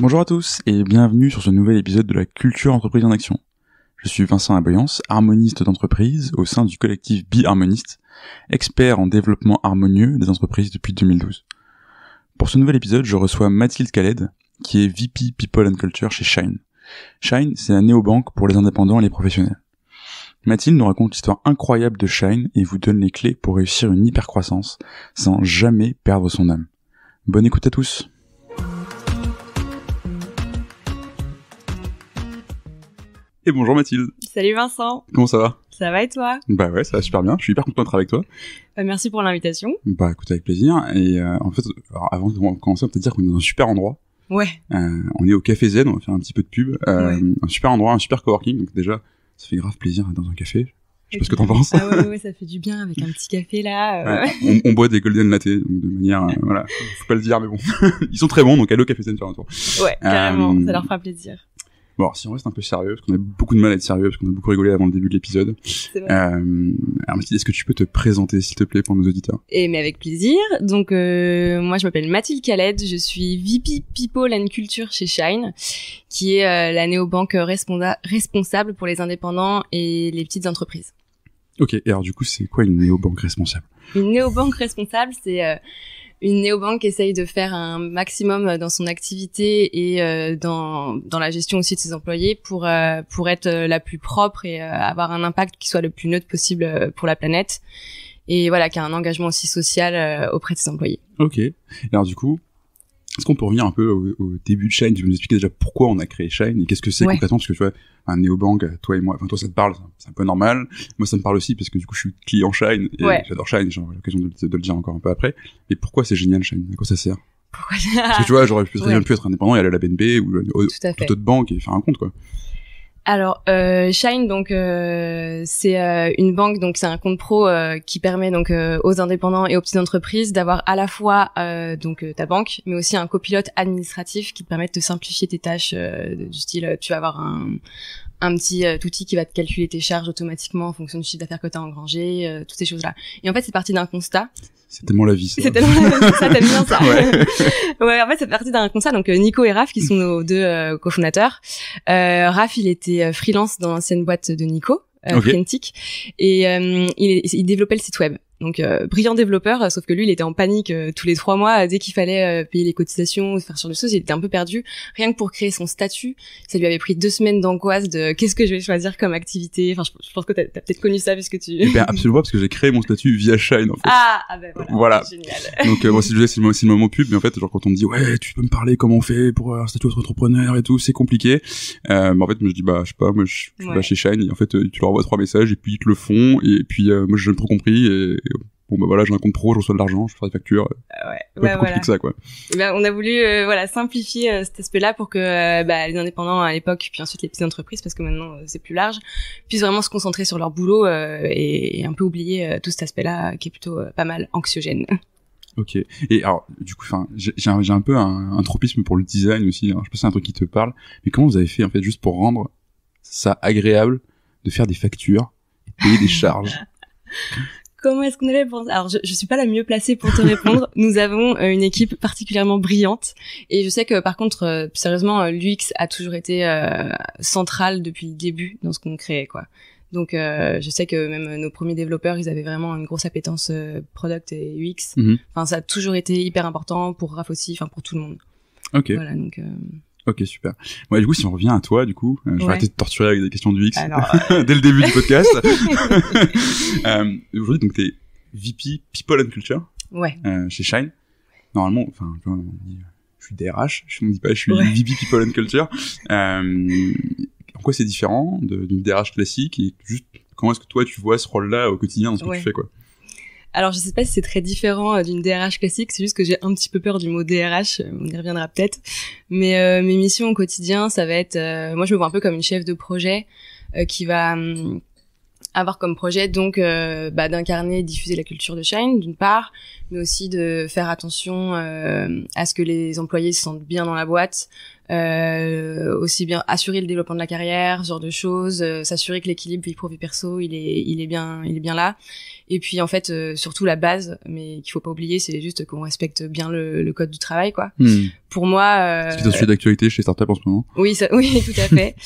Bonjour à tous et bienvenue sur ce nouvel épisode de la culture entreprise en action. Je suis Vincent Aboyance, harmoniste d'entreprise au sein du collectif Biharmoniste, expert en développement harmonieux des entreprises depuis 2012. Pour ce nouvel épisode, je reçois Mathilde Khaled, qui est VP People and Culture chez Shine. Shine, c'est la néobanque pour les indépendants et les professionnels. Mathilde nous raconte l'histoire incroyable de Shine et vous donne les clés pour réussir une hypercroissance sans jamais perdre son âme. Bonne écoute à tous et bonjour Mathilde. Salut Vincent. Comment ça va Ça va et toi Bah ouais, ça va super bien. Je suis hyper content d'être avec toi. Bah, merci pour l'invitation. Bah écoute, avec plaisir. Et euh, en fait, avant de commencer, on peut te dire qu'on est dans un super endroit. Ouais. Euh, on est au Café Zen, on va faire un petit peu de pub. Euh, un super endroit, un super coworking. Donc déjà, ça fait grave plaisir d'être dans un café. Je sais pas ce que t'en penses. Ah ouais, ça fait du bien avec un petit café là. on, boit des golden latte, donc de manière, voilà, faut pas le dire, mais bon, ils sont très bons, donc allez au café Zen faire un tour. Ouais, carrément, ça leur fera plaisir. Bon, si on reste un peu sérieux, parce qu'on a beaucoup de mal à être sérieux, parce qu'on a beaucoup rigolé avant le début de l'épisode. Euh, alors, Mathilde, est-ce que tu peux te présenter, s'il te plaît, pour nos auditeurs Et mais avec plaisir. Donc, euh, moi, je m'appelle Mathilde Khaled, je suis VP People and Culture chez Shine, qui est la euh, la néobanque responsable pour les indépendants et les petites entreprises. Ok, et alors du coup, c'est quoi une néobanque responsable Une néobanque responsable, c'est euh, une néobanque essaye de faire un maximum euh, dans son activité et euh, dans, dans la gestion aussi de ses employés pour, euh, pour être la plus propre et avoir un impact qui soit le plus neutre possible pour la planète. Et voilà, qui a un engagement aussi social auprès de ses employés. Ok. Alors du coup, est-ce qu'on peut revenir un peu au, début de Shine Tu peux nous expliquer déjà pourquoi on a créé Shine et qu'est-ce que c'est concrètement Parce que tu vois, un néobank, euh, toi et moi, enfin toi ça te parle, c'est un peu normal. Moi ça me parle aussi parce que du coup je suis client Shine et j'adore Shine, j'aurai l'occasion de, de, le dire encore un peu après. Mais pourquoi c'est génial Shine À quoi ça sert pourquoi Parce que tu vois, j'aurais pu, pu être indépendant et aller à la BNB ou à toute autre banque et faire un compte quoi alors euh, Shine donc euh, c'est euh, une banque donc c'est un compte pro euh, qui permet donc aux indépendants et aux petites entreprises d'avoir à la fois donc ta banque mais aussi un copilote administratif qui te permet de simplifier tes tâches du style tu vas avoir un, un petit euh, outil qui va te calculer tes charges automatiquement en fonction du chiffre d'affaires que tu as engrangé, euh, toutes ces choses-là. Et en fait, c'est parti d'un constat. C'est tellement la vie. C'est tellement la vie, ça bien ça. Ouais. ouais, en fait, c'est parti d'un constat. Donc euh, Nico et Raph, qui sont nos deux cofondateurs. Raph, il était freelance dans l'ancienne boîte de Nico, euh, et il, il développait le site web. Donc euh, brillant développeur, euh, sauf que lui, il était en panique euh, tous les trois mois dès qu'il fallait euh, payer les cotisations, faire sur le choses il était un peu perdu. Rien que pour créer son statut, ça lui avait pris deux semaines d'angoisse de qu'est-ce que je vais choisir comme activité. Enfin, je, pense que t'as as, peut-être connu ça puisque tu. Eh ben, absolument, parce que j'ai créé mon statut via Shine en fait. Ah, ah ben voilà. voilà. Génial. Donc moi, si je c'est le moment pub, mais en fait, genre quand on me dit ouais, tu peux me parler comment on fait pour un statut d'entrepreneur et tout, c'est compliqué. mais en fait, moi, je dis bah je sais pas, moi je suis chez Shine et en fait tu leur envoies trois messages et puis ils te le font et puis moi je ne trop compris et bon bah voilà j'ai un compte pro je reçois de l'argent je fais des factures euh, ouais, pas plus voilà. que ça quoi eh ben, on a voulu euh, voilà simplifier euh, cet aspect là pour que bah, les indépendants à l'époque puis ensuite les petites entreprises parce que maintenant c'est plus large puissent vraiment se concentrer sur leur boulot et, un peu oublier tout cet aspect là qui est plutôt pas mal anxiogène Ok. Et alors, du coup, enfin, j'ai un, un peu un, tropisme pour le design aussi. Hein. Je pense c'est un truc qui te parle. Mais comment vous avez fait en fait juste pour rendre ça agréable de faire des factures et payer des charges Comment est-ce qu'on allait penser Alors, je, ne suis pas la mieux placée pour te répondre. Nous avons euh, une équipe particulièrement brillante, et je sais que par contre, euh, sérieusement, euh, l'UX a toujours été centrale central depuis le début dans ce qu'on créait, quoi. Donc, je sais que même nos premiers développeurs, ils avaient vraiment une grosse appétence product et UX. Mhm. Enfin, ça a toujours été hyper important pour Raph aussi, enfin pour tout le monde. Ok. Voilà, donc. Ok, super. Ouais, du coup, si on revient à toi, du coup, euh, je vais arrêter de torturer avec des questions du X euh. dès le début du podcast. euh, Aujourd'hui, donc, t'es VP People and Culture ouais. Euh, chez Shine. Normalement, enfin, je suis DRH, je ne dis pas, je suis VP People and Culture. en quoi c'est différent d'une DRH classique et juste comment est-ce que toi, tu vois ce rôle-là au quotidien dans ce que tu fais, quoi alors, je sais pas si c'est très différent euh, d'une DRH classique, c'est juste que j'ai un petit peu peur du mot DRH, euh, on y reviendra peut-être. Mais euh, mes missions au quotidien, ça va être... moi, je me vois un peu comme une chef de projet qui va hum, avoir comme projet donc bah, d'incarner et diffuser la culture de Shine, d'une part, mais aussi de faire attention à ce que les employés se sentent bien dans la boîte, euh, aussi bien assurer le développement de la carrière, ce genre de choses, euh, s'assurer que l'équilibre vie pro vie perso il est il est bien il est bien là. Et puis en fait euh, surtout la base, mais qu'il faut pas oublier, c'est juste qu'on respecte bien le, code du travail quoi. Hmm. Pour moi, c'est un sujet d'actualité chez startup en ce moment. Oui ça, oui tout à fait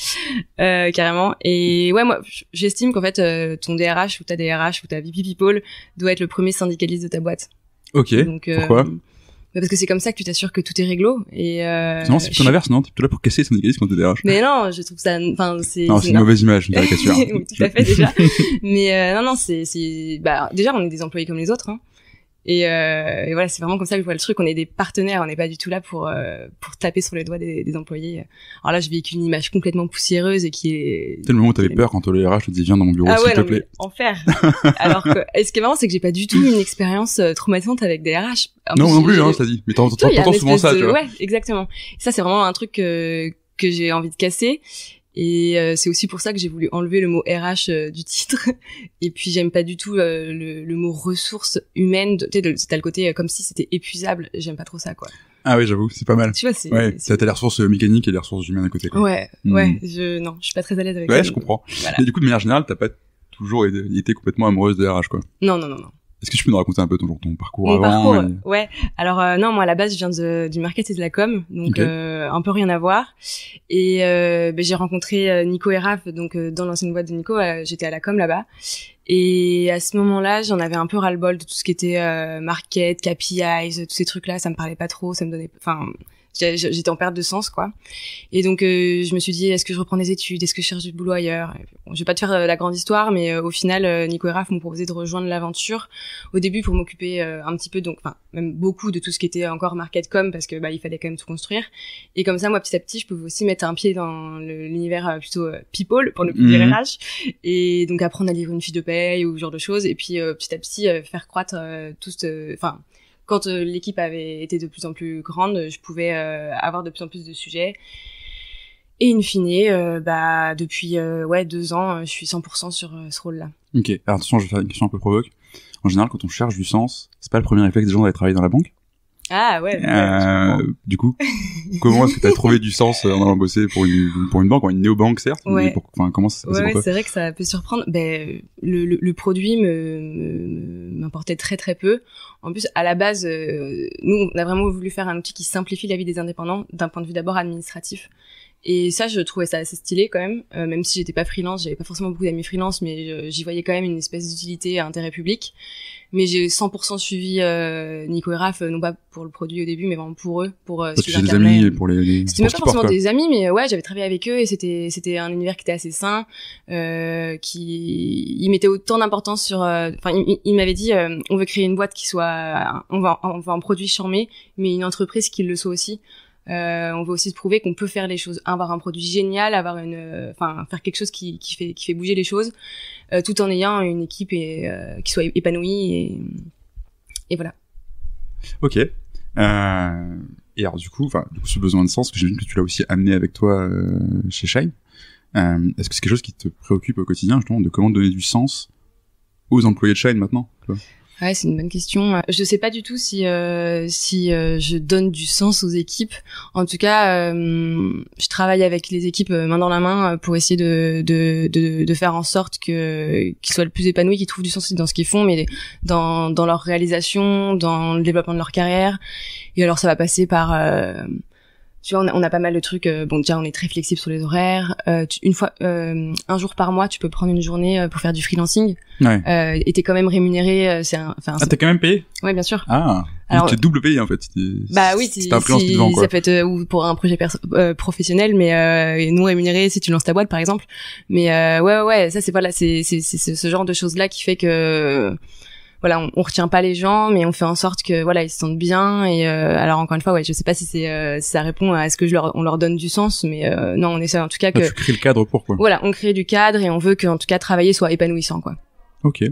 carrément. Et ouais moi j'estime qu'en fait ton DRH ou ta DRH ou ta VP people doit être le premier syndicaliste de ta boîte. Ok. Donc, pourquoi parce que c'est comme ça que tu t'assures que tout est réglo. Et euh, non, c'est plutôt l'inverse, non T'es plutôt là pour casser les syndicalistes quand tu déranges. Mais non, je trouve ça. Enfin, c'est. Non, c'est une mauvaise image, une caricature. oui, tout à fait déjà. Mais euh, non, non, c'est, c'est. Bah, déjà, on est des employés comme les autres. Hein. Et, euh, et voilà, c'est vraiment comme ça que je vois le truc. On est des partenaires, on n'est pas du tout là pour euh, pour taper sur les doigts des, des employés. Alors là, je véhicule une image complètement poussiéreuse et qui est. C'est le moment où t'avais peur quand le RH te dit viens dans mon bureau ah s'il te plaît. Enfer. Alors que, et ce qui est marrant, c'est que j'ai pas du tout une expérience euh, traumatisante avec des RH. non, non plus, hein, ça dit. Mais t'entends souvent ça, tu vois. Ouais, exactement. ça, c'est vraiment un truc que, que j'ai envie de casser. Et euh, c'est aussi pour ça que j'ai voulu enlever le mot RH euh, du titre. Et puis j'aime pas du tout euh, le, mot ressources humaines. Tu sais, t'as le côté comme si c'était épuisable. J'aime pas trop ça, quoi. Ah oui, j'avoue, c'est pas mal. Tu vois, c'est. Ouais, t'as les ressources mécaniques et les ressources humaines à côté. Quoi. Ouais, hmm. ouais. Je non, je suis pas très à l'aise avec. Ouais, je comprends. Mais du coup, de manière générale, t'as pas toujours été complètement amoureuse de RH, quoi. Non, non, non, non. Est-ce que tu peux nous raconter un peu ton, ton parcours avant ouais. Alors euh, non, moi à la base, je viens du market et de la com, donc euh, un peu rien à voir. Et euh, ben, j'ai rencontré Nico et Raph, donc dans l'ancienne boîte de Nico, j'étais à la com là-bas. Et à ce moment-là, j'en avais un peu ras-le-bol de tout ce qui était market, KPIs, tous ces trucs-là, ça me parlait pas trop, ça me donnait, enfin, j'étais en perte de sens quoi. Et donc euh, je me suis dit est-ce que je reprends des études, est-ce que je cherche du boulot ailleurs. Bon, je vais pas te faire euh, la grande histoire, mais euh, au final Nico et Raph m'ont proposé de rejoindre l'aventure. Au début pour m'occuper un petit peu donc enfin même beaucoup de tout ce qui était encore market com parce que bah il fallait quand même tout construire. Et comme ça moi petit à petit je pouvais aussi mettre un pied dans l'univers plutôt people pour ne plus dire mhm. RH et donc apprendre à lire une fiche de paye ou ce genre de choses et puis petit à petit faire croître tout enfin quand euh, l'équipe avait été de plus en plus grande, je pouvais euh, avoir de plus en plus de sujets. Et in fine, euh, bah, depuis ouais, deux ans, je suis 100% sur ce rôle-là. Ok, alors attention, je vais faire une question un peu provoque. En général, quand on cherche du sens, c'est pas le premier réflexe des gens d'aller travailler dans la banque ah ouais. Euh, du coup, comment est-ce que tu as trouvé du sens en allant bosser pour une, pour une banque, une néobanque certes, mais enfin, comment c'est vrai que ça peut surprendre. Ben, le, le, produit me, m'importait très très peu. En plus, à la base, euh, nous, on a vraiment voulu faire un outil qui simplifie la vie des indépendants d'un point de vue d'abord administratif. Et ça, je trouvais ça assez stylé quand même, euh, même si j'étais pas freelance, j'avais pas forcément beaucoup d'amis freelance, mais euh, j'y voyais quand même une espèce d'utilité à intérêt public. Mais j'ai 100% suivi euh, Nico et Raph, euh, non pas pour le produit au début, mais vraiment pour eux, pour des amis pour les. c'était même pas forcément des amis, mais ouais, j'avais travaillé avec eux et c'était c'était un univers qui était assez sain, euh, qui ils mettaient autant d'importance sur. Enfin, ils, m'avaient dit, on veut créer une boîte qui soit, on va on va un produit charmé, mais une entreprise qui le soit aussi. Euh, on veut aussi se prouver qu'on peut faire les choses, avoir un produit génial, avoir une, euh, enfin, faire quelque chose qui, qui fait qui fait bouger les choses, euh, tout en ayant une équipe et, qui soit épanouie et, voilà. Ok. et alors du coup, enfin, ce besoin de sens que que tu l'as aussi amené avec toi chez Shine. Est-ce que c'est quelque chose qui te préoccupe au quotidien, justement, de comment donner du sens aux employés de Shine maintenant? Ouais, c'est une bonne question. Je sais pas du tout si euh, si euh, je donne du sens aux équipes. En tout cas, euh, je travaille avec les équipes main dans la main pour essayer de de, de, de faire en sorte que qu'ils soient le plus épanouis, qu'ils trouvent du sens dans ce qu'ils font, mais dans dans leur réalisation, dans le développement de leur carrière. Et alors ça va passer par tu vois, on a, pas mal de trucs. Euh, bon, déjà, on est très flexible sur les horaires. Euh, une fois, euh, un jour par mois, tu peux prendre une journée pour faire du freelancing. Ouais. et t'es quand même rémunéré. c'est enfin. Ah, t'es quand même payé. Ouais, bien sûr. Ah. Alors, t'es double payé en fait. Bah oui, c'est ça peut être ou pour un projet professionnel, mais non rémunéré si tu lances ta boîte par exemple. Mais ouais, ouais, ouais, ça c'est pas là, c'est ce genre de choses là qui fait que voilà, on, retient pas les gens, mais on fait en sorte que voilà, ils se sentent bien. Et euh, alors encore une fois, ouais, je sais pas si c'est euh, ça répond à ce que je leur, on leur donne du sens, mais euh, non, on essaie en tout cas que. tu crées le cadre pour Voilà, on crée du cadre et on veut que en tout cas travailler soit épanouissant quoi. Ok.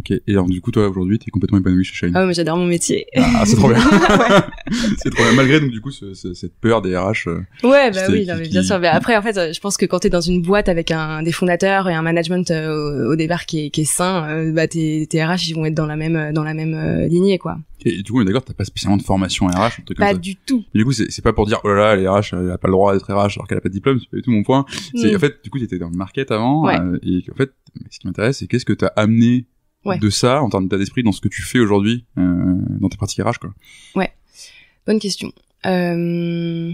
Ok. Et alors, du coup, toi, aujourd'hui, t'es complètement épanoui chez Shine. Ah, mais j'adore mon métier. Ah, ah c'est trop bien. c'est trop bien. Malgré, donc, du coup, ce, cette peur des RH. Euh, ouais, bah oui, non, mais bien sûr. Mais après, en fait, je pense que quand t'es dans une boîte avec un, des fondateurs et un management euh, au, départ qui est, qui est sain, euh, bah, tes, tes RH, ils vont être dans la même, dans la même lignée, quoi. Et du coup, on est d'accord, t'as pas spécialement de formation RH, Pas du tout. du coup, c'est pas pour dire, oh là là, les RH, elle a pas le droit d'être RH alors qu'elle a pas de diplôme, c'est pas du tout mon point. C'est, en fait, du coup, t'étais dans le market avant, et en fait, ce qui m'intéresse, c'est qu'est-ce que t'as amené de ça en termes d'état d'esprit dans ce que tu fais aujourd'hui, euh, dans tes pratiques RH, quoi Ouais, bonne question. Euh,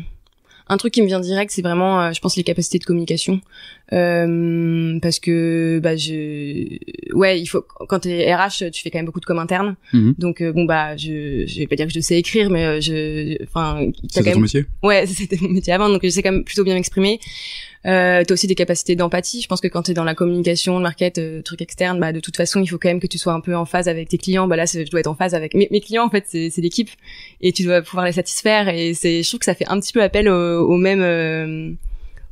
un truc qui me vient direct, c'est vraiment, euh, je pense, les capacités de communication, parce que bah je, ouais, il faut quand t'es RH, tu fais quand même beaucoup de com interne, mhm. donc bon bah je, je vais pas dire que je sais écrire, mais je, enfin, c'était ton métier. Ouais, c'était mon métier avant, donc je sais quand même plutôt bien m'exprimer. Euh, t'as aussi des capacités d'empathie. Je pense que quand t'es dans la communication, le market, euh, truc externe, bah de toute façon, il faut quand même que tu sois un peu en phase avec tes clients. Bah là, je dois être en phase avec mes, clients. En fait, c'est, l'équipe et tu dois pouvoir les satisfaire. Et c'est, je trouve que ça fait un petit peu appel au, même, euh,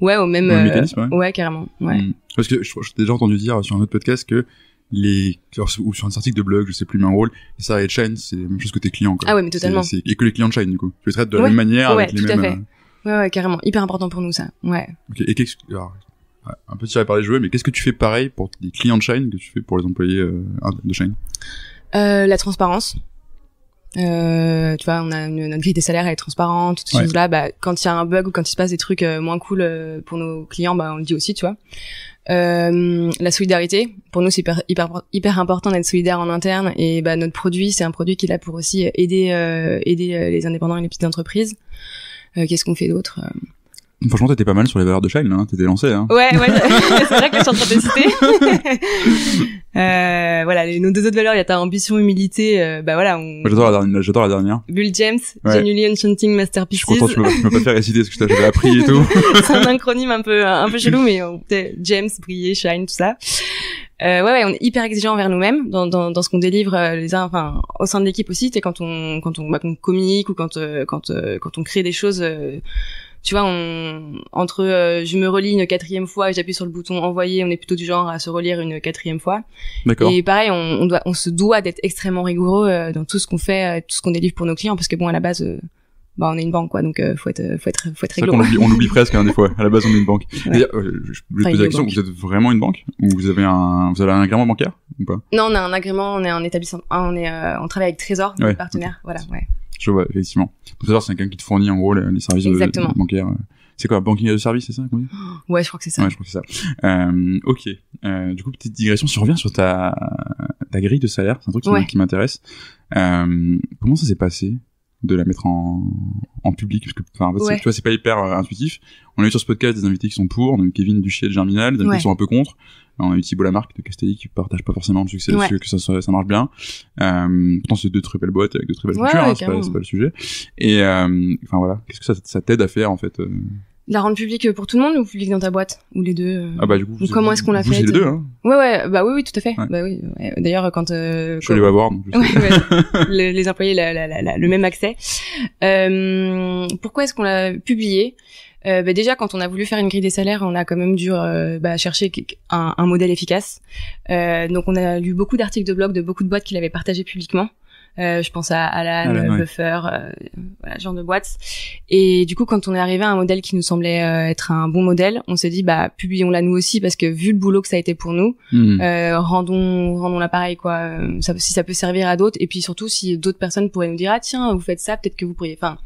ouais, au même, euh, ouais. carrément, ouais. Hmm. Parce que j'ai déjà entendu dire sur un autre podcast que les ou sur un article de blog, je sais plus mais en rôle, ça et chain, c'est la même chose que tes clients quoi. Ah ouais, mais totalement. et que les clients de shine du coup. Tu les traites de la même manière ouais, avec les mêmes à Ouais, carrément. Hyper important pour nous, ça. Ouais. Et qu'est-ce un peu tiré par les jouets, mais qu'est-ce que tu fais pareil pour les clients de Shine que tu fais pour les employés euh, de Shine euh, La transparence. Euh, tu vois, on a notre grille des salaires elle est transparente, là Bah, quand il y a un bug ou quand il se passe des trucs moins cool pour nos clients, bah, on le dit aussi, tu vois. la solidarité, pour nous, c'est hyper, hyper, important d'être solidaire en interne. Et bah, notre produit, c'est un produit qui est là pour aussi aider, aider les indépendants et les petites entreprises. Euh, qu'est-ce qu'on fait d'autre euh Franchement, t'étais pas mal sur les valeurs de Shine, hein, t'étais lancé. Hein. Ouais, ouais, c'est vrai que je suis en train de tester euh, voilà, nos deux autres valeurs, il y a ta ambition, humilité. Euh, bah voilà. J'adore la dernière. J'adore la dernière. Bill James, ouais. Genuinely Enchanting Masterpiece. Je suis content, tu m'as pas fait réciter ce que t'avais appris et tout. c'est un acronyme un peu un peu chelou, mais James, briller, shine, tout ça. Euh, ouais, ouais, on est hyper exigeant envers nous-mêmes dans, dans, ce qu'on délivre euh, les uns, enfin au sein de l'équipe aussi. Et quand on quand on, bah, communique ou quand euh, quand quand on crée des choses tu vois, entre je me relis une quatrième fois et j'appuie sur le bouton envoyer, on est plutôt du genre à se relire une quatrième fois. Et pareil, on, on, doit, on se doit d'être extrêmement rigoureux dans tout ce qu'on fait, tout ce qu'on délivre pour nos clients, parce que bon, à la base, bah on est une banque quoi donc il euh, euh, faut être faut être faut être réglo. on l'oublie presque hein, des fois à la base on est une banque euh, je, poser vous êtes vraiment une banque ou vous avez un vous avez un agrément bancaire ou pas non on a un agrément on est un établissement ah, on est travaille avec Trésor notre partenaire voilà ouais je vois effectivement Trésor c'est quelqu'un qui te fournit en gros les, services Exactement. bancaires c'est quoi banking de a service c'est ça oui ouais je crois que c'est ça ouais je crois que c'est ça ok du coup petite digression si on revient sur ta ta grille de salaire c'est un truc qui m'intéresse comment ça s'est passé de la mettre en, en public parce que enfin tu vois c'est pas hyper euh, intuitif on a eu sur ce podcast des invités qui sont pour donc Kevin Duchier de Germinal des invités qui sont un peu contre on a eu Thibault Lamarck de Castelli qui partage pas forcément le succès que ça, ça, marche bien euh, pourtant c'est deux très belles boîtes avec deux très belles cultures hein, c'est pas, pas, le sujet et euh, enfin voilà qu'est-ce que ça, ça t'aide à faire en fait euh, la rendre publique euh, pour tout le monde ou publique dans ta boîte ou les deux euh Ah bah du coup. comment est-ce qu'on l'a fait les deux hein. Ouais ouais bah oui oui tout à fait. Bah oui. D'ailleurs quand. Euh, je les voir. les employés la, le même accès. pourquoi est-ce qu'on l'a publié bah, déjà, quand on a voulu faire une grille des salaires, on a quand même dû bah, chercher un, modèle efficace. donc, on a lu beaucoup d'articles de blog de beaucoup de boîtes qui l'avaient partagé publiquement. Euh, je pense à Alan, Alan Buffer, euh, voilà, genre de boîtes. Et du coup, quand on est arrivé à un modèle qui nous semblait euh, être un bon modèle, on s'est dit bah publions-la nous aussi parce que vu le boulot que ça a été pour nous, hmm. rendons rendons l'appareil quoi. Ça, si ça peut servir à d'autres et puis surtout si d'autres personnes pourraient nous dire ah tiens vous faites ça peut-être que vous pourriez enfin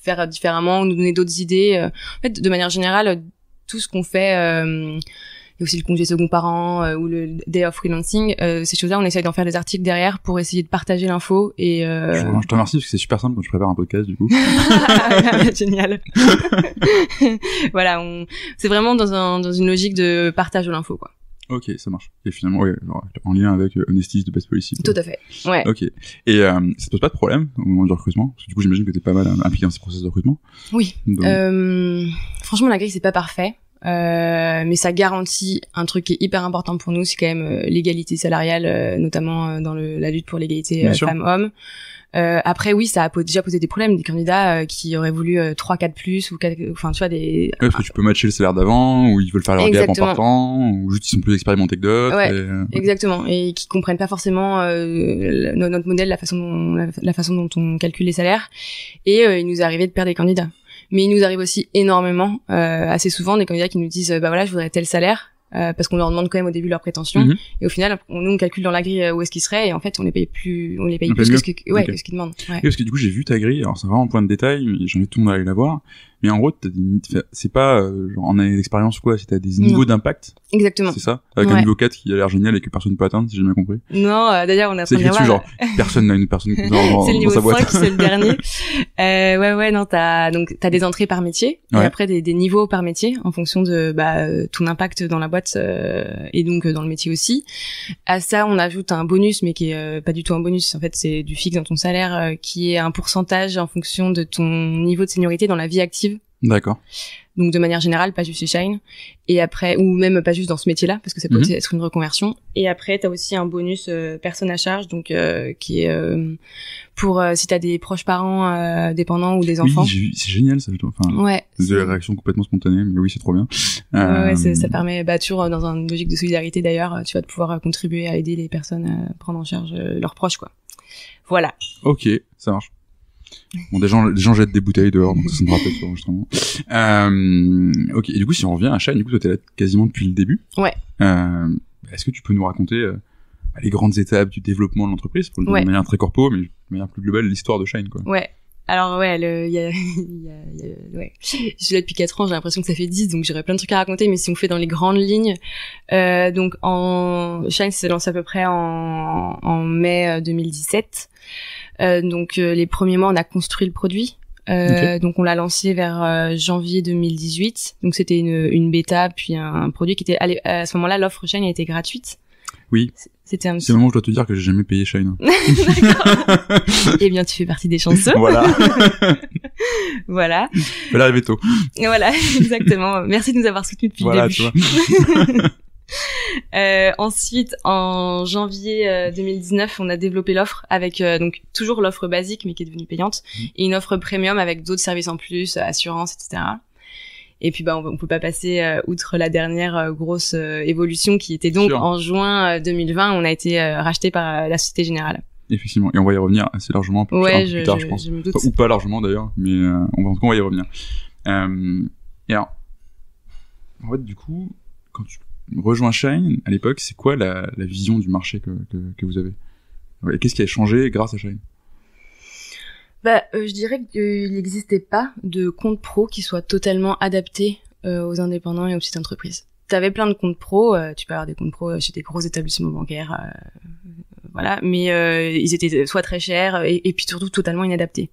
faire différemment, nous donner d'autres idées. En fait, de manière générale, tout ce qu'on fait, aussi le congé second parent euh, ou le day of freelancing. Euh, ces choses-là, on essaye d'en faire des articles derrière pour essayer de partager l'info. Et euh, je, te remercie parce que c'est super simple quand je prépare un podcast du coup. Ah, génial. voilà, c'est vraiment dans, un, dans une logique de partage de l'info, quoi. Ok, ça marche. Et finalement, en lien avec Honestis de Best Policy. Tout à fait. Ouais. Ok. Et ça te pose pas de problème au moment du recrutement Parce que du coup, j'imagine que t'es pas mal impliqué dans ces processus de recrutement. Oui. Franchement, Euh, franchement, ce c'est pas parfait. Euh, mais ça garantit un truc qui est hyper important pour nous, c'est quand même euh, l'égalité salariale, euh, notamment dans le, la lutte pour l'égalité femmes-hommes. après, oui, ça a déjà posé des problèmes, des candidats qui auraient voulu 3, 4 plus, ou enfin, tu vois, des... parce que tu peux matcher le salaire d'avant, ou ils veulent faire leur gap en partant, ou juste ils sont plus expérimentés que d'autres. Ouais, et... exactement, et qui comprennent pas forcément notre modèle, la façon, la, la, façon dont on calcule les salaires, et il nous est arrivé de perdre des candidats. Mais il nous arrive aussi énormément, euh, assez souvent, des candidats qui nous disent, bah voilà, je voudrais tel salaire. Euh, parce qu'on leur demande quand même au début leurs prétentions mhm. et au final on, nous on calcule dans la grille euh, où est-ce qu'ils seraient et en fait on les paye plus on les paye plus que ce qu'ils demandent parce du coup j'ai vu ta grille alors c'est vraiment un point de détail mais j'ai envie tout le monde à aller la voir mais en gros, c'est pas euh, genre en expérience ou quoi, c'est des niveaux d'impact. Exactement. C'est ça Avec un niveau 4 qui a l'air génial et que personne peut atteindre, si j'ai bien compris. Non, euh, d'ailleurs, on a C'est écrit dessus, genre, personne n'a une personne dans, C'est le niveau 5, c'est le dernier. Euh, ouais, ouais, non, t'as, donc, des entrées par métier, et après des, niveaux par métier, en fonction de bah, ton impact dans la boîte et donc dans le métier aussi. À ça, on ajoute un bonus, mais qui est pas du tout un bonus, en fait, c'est du fixe dans ton salaire, qui est un pourcentage en fonction de ton niveau de seniorité dans la vie active D'accord. Donc de manière générale, pas juste chez Shine, et après, ou même pas juste dans ce métier-là, parce que ça peut mhm. être une reconversion. Et après, t'as aussi un bonus euh, personne à charge, donc euh, qui est euh, pour si tu des proches parents dépendants ou des enfants. c'est génial ça. Enfin, ouais. la réaction complètement spontanées, mais oui, c'est trop bien. Ouais, ça permet bah, toujours dans une logique de solidarité d'ailleurs, tu vas pouvoir contribuer à aider les personnes à prendre en charge leurs proches, quoi. Voilà. Ok, ça marche. Bon, des gens, des gens jettent des bouteilles dehors, donc ça me rappelle sur euh, ok, et du coup, si on revient à Shine, du coup, toi, t'es là quasiment depuis le début. Ouais. Euh, est-ce que tu peux nous raconter euh, bah, les grandes étapes du développement de l'entreprise, pour le dire de manière très corpo, mais de manière plus globale, l'histoire de Shine, quoi Ouais. Alors ouais, il y a, ouais. je suis là depuis 4 ans, j'ai l'impression que ça fait 10, donc j'aurais plein de trucs à raconter, mais si on fait dans les grandes lignes, donc en Shine s'est lancé à peu près en, en mai 2017. Euh, donc euh, les premiers mois, on a construit le produit. Euh, donc on l'a lancé vers janvier 2018. Donc c'était une, une bêta puis un, produit qui était à, ce moment-là l'offre Shine était gratuite. Oui. C'était un. C'est le moment où je dois te dire que j'ai jamais payé Shine. eh bien, tu fais partie des chanceux. Voilà. voilà. Voilà, tôt. Voilà, exactement. Merci de nous avoir soutenus depuis le début. Tu vois. Euh, ensuite, en janvier 2019, euh, on a développé l'offre avec euh, donc toujours l'offre basique mais qui est devenue payante mhm. et une offre premium avec d'autres services en plus, assurance, etc. Et puis bah on, ne peut pas passer outre la dernière grosse évolution qui était donc en juin 2020, on a été racheté par la Société Générale. Effectivement, et on va y revenir assez largement un peu plus tard, je, pense, ou pas largement d'ailleurs, mais on en tout cas on va y revenir. et alors, en fait du coup, quand tu rejoint Shine à l'époque, c'est quoi la, vision du marché que, vous avez qu'est-ce qui a changé grâce à Shine bah, euh, je dirais qu'il n'existait pas de compte pro qui soit totalement adapté euh, aux indépendants et aux petites entreprises. Tu avais plein de comptes pro, euh, tu peux avoir des comptes pro chez des gros établissements bancaires, voilà, mais ils étaient soit très chers et, et puis surtout totalement inadaptés.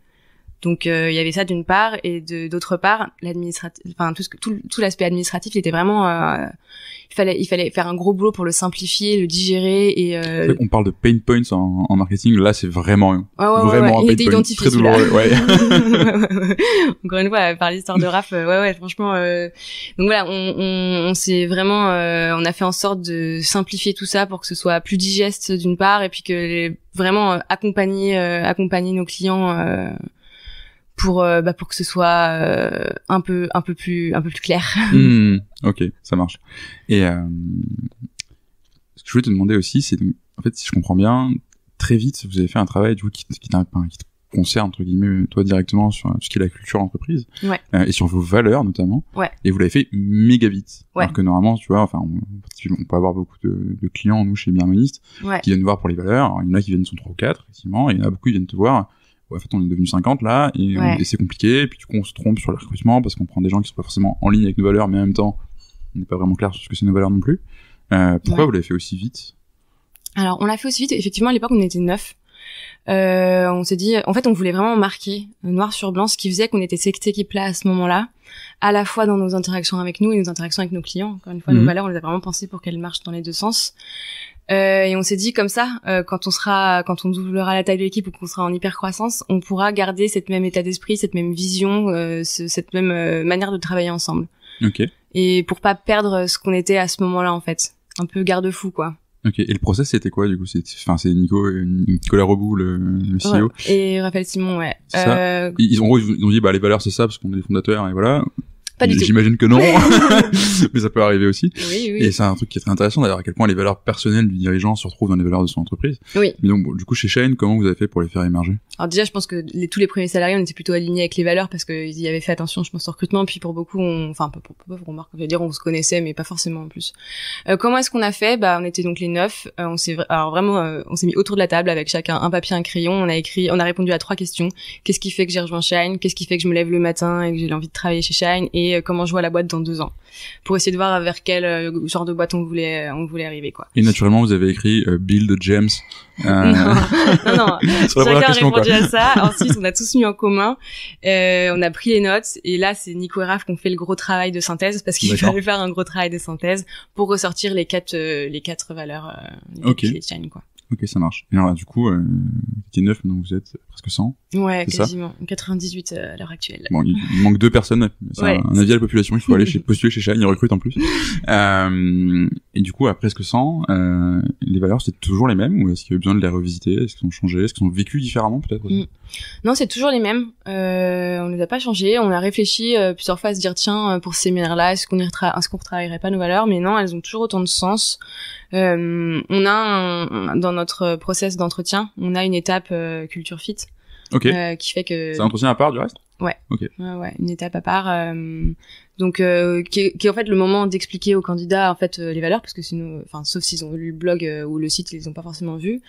Donc euh, il y avait ça d'une part et de d'autre part l'administratif, enfin tout, tout, l'aspect administratif, il était vraiment, euh, il fallait il fallait faire un gros boulot pour le simplifier, le digérer et. Euh, on parle de pain points en, marketing, là c'est vraiment vraiment un il était point très douloureux. Encore une fois, par l'histoire de Raph, ouais ouais franchement, donc voilà, on, on, s'est vraiment, on a fait en sorte de simplifier tout ça pour que ce soit plus digeste d'une part et puis que vraiment accompagner accompagner nos clients pour euh, bah, pour que ce soit euh, un peu un peu plus un peu plus clair. Hmm, ok, ça marche. Et euh, ce que je voulais te demander aussi, c'est en fait si je comprends bien, très vite vous avez fait un travail qui, qui, te concerne entre guillemets toi directement sur tout ce qui est la culture entreprise et sur vos valeurs notamment. Et vous l'avez fait méga vite. Alors que normalement tu vois, enfin on, peut avoir beaucoup de, clients nous chez Bienmoniste qui viennent voir pour les valeurs. il y en a qui viennent sont trois ou quatre effectivement, et il y en a beaucoup qui viennent te voir en fait, on est devenu 50 là, et, c'est compliqué. Et puis, du coup, on se trompe sur le recrutement parce qu'on prend des gens qui sont pas forcément en ligne avec nos valeurs, mais en même temps, on n'est pas vraiment clair sur ce que c'est nos valeurs non plus. Euh, pourquoi vous l'avez fait aussi vite Alors, on l'a fait aussi vite. Effectivement, à l'époque, on était neuf. Euh, on s'est dit, en fait, on voulait vraiment marquer euh, noir sur blanc ce qui faisait qu'on était secté qui là à ce moment-là, à la fois dans nos interactions avec nous et nos interactions avec nos clients. Encore une fois, nos mhm. valeurs, on les a vraiment pensées pour qu'elles marchent dans les deux sens. Euh, et on s'est dit comme ça, euh, quand on sera, quand on doublera la taille de l'équipe ou qu'on sera en hyper croissance, on pourra garder cette même état d'esprit, cette même vision, euh, cette même manière de travailler ensemble. Ok. Et pour pas perdre ce qu'on était à ce moment-là en fait, un peu garde-fou quoi. Ok. Et le process c'était quoi du coup C'est, enfin c'est Nico, Nicolas Rebou le, CEO et Raphaël Simon ouais. ils, ont, ils ont dit bah les valeurs c'est ça parce qu'on est les fondateurs et voilà du tout. J'imagine que non, mais ça peut arriver aussi. Oui, oui. Et c'est un truc qui est très intéressant d'ailleurs à quel point les valeurs personnelles du dirigeant se retrouvent dans les valeurs de son entreprise. Oui. Mais donc du coup chez Shane, comment vous avez fait pour les faire émerger Alors déjà, je pense que les, tous les premiers salariés, on était plutôt alignés avec les valeurs parce qu'ils y avaient fait attention, je pense, au recrutement. Puis pour beaucoup, on... enfin pour, pour, je veux dire, on se connaissait, mais pas forcément en plus. Euh, comment est-ce qu'on a fait bah, on était donc les neuf. Euh, on s'est alors vraiment, euh, on s'est mis autour de la table avec chacun un papier, un crayon. On a écrit, on a répondu à trois questions. Qu'est-ce qui fait que j'ai rejoint Shine Qu'est-ce qui fait que je me lève le matin et que j'ai envie de travailler chez Shine euh, comment je vois la boîte dans deux ans pour essayer de voir vers quel euh, genre de boîte on voulait euh, on voulait arriver quoi. Et naturellement vous avez écrit Build James. non, non, non. Chacun a répondu à ça. Ensuite on a tous mis en commun, on a pris les notes et là c'est Nico et Raph qui ont fait le gros travail de synthèse parce qu'il fallait faire un gros travail de synthèse pour ressortir les quatre les quatre valeurs quoi. Ok, ça marche. Et alors, du coup, euh, neuf, maintenant vous êtes presque 100. Ouais, quasiment. 98 euh, à l'heure actuelle. Bon, il, manque deux personnes. C'est un, avis à la population. Il faut aller chez, postuler chez Shine, ils recrutent en plus. Euh, et du coup, à presque 100, euh, les valeurs, c'est toujours les mêmes ou est-ce qu'il y a eu besoin de les revisiter Est-ce qu'elles ont changé Est-ce qu'elles ont vécu différemment peut-être mm. Non, c'est toujours les mêmes. Euh, on les a pas changées. On a réfléchi plusieurs fois à se dire, tiens, pour ces mères là est-ce qu'on ne qu retravaillerait pas nos valeurs Mais non, elles ont toujours autant de sens. on a, dans notre process d'entretien, on a une étape culture fit Ok. Euh, qui fait que. C'est un entretien à part du reste. Ouais. Ok. Ouais, ouais, une étape à part. Euh, donc euh, qui, est, qui, en fait le moment d'expliquer aux candidats en fait euh, les valeurs parce que sinon enfin sauf s'ils ont lu le blog euh, ou le site ils les ont pas forcément vus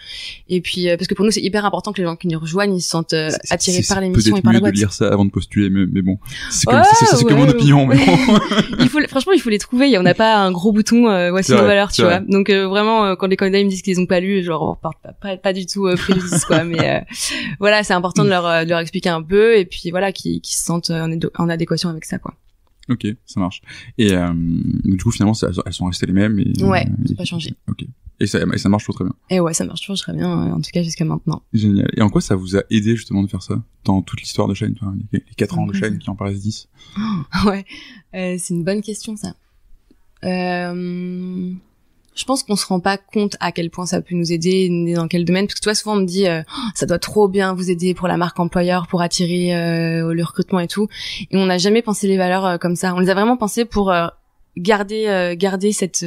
et puis euh, parce que pour nous c'est hyper important que les gens qui nous rejoignent ils se sentent attirés par l'émission et par la boîte. de lire ça avant de postuler mais, bon c'est comme, ah, mon opinion mais il faut franchement il faut les trouver on n'a pas un gros bouton voici nos valeurs tu vois donc vraiment quand les candidats ils me disent qu'ils ont pas lu genre on pas, pas, pas, du tout quoi mais voilà c'est important de leur de leur expliquer un peu et puis voilà qu'ils se sentent en, en adéquation avec ça quoi. Ok, ça marche. Et euh, du coup, finalement, elles sont restées les mêmes. Et, ouais, c'est euh, pas changé. Ok. Et ça, marche toujours très bien. Et ouais, ça marche toujours très bien, euh, en tout cas jusqu'à maintenant. Génial. Et en quoi ça vous a aidé justement de faire ça dans toute l'histoire de chaîne, les 4 ans de chaîne mmh. qui en paraissent 10 Ouais, c'est une bonne question ça. Euh je pense qu'on se rend pas compte à quel point ça peut nous aider dans quel domaine. Parce que toi, souvent, on me dit, euh, oh, ça doit trop bien vous aider pour la marque employeur, pour attirer le euh, recrutement et tout. Et on n'a jamais pensé les valeurs euh, comme ça. On les a vraiment pensé pour garder, garder cette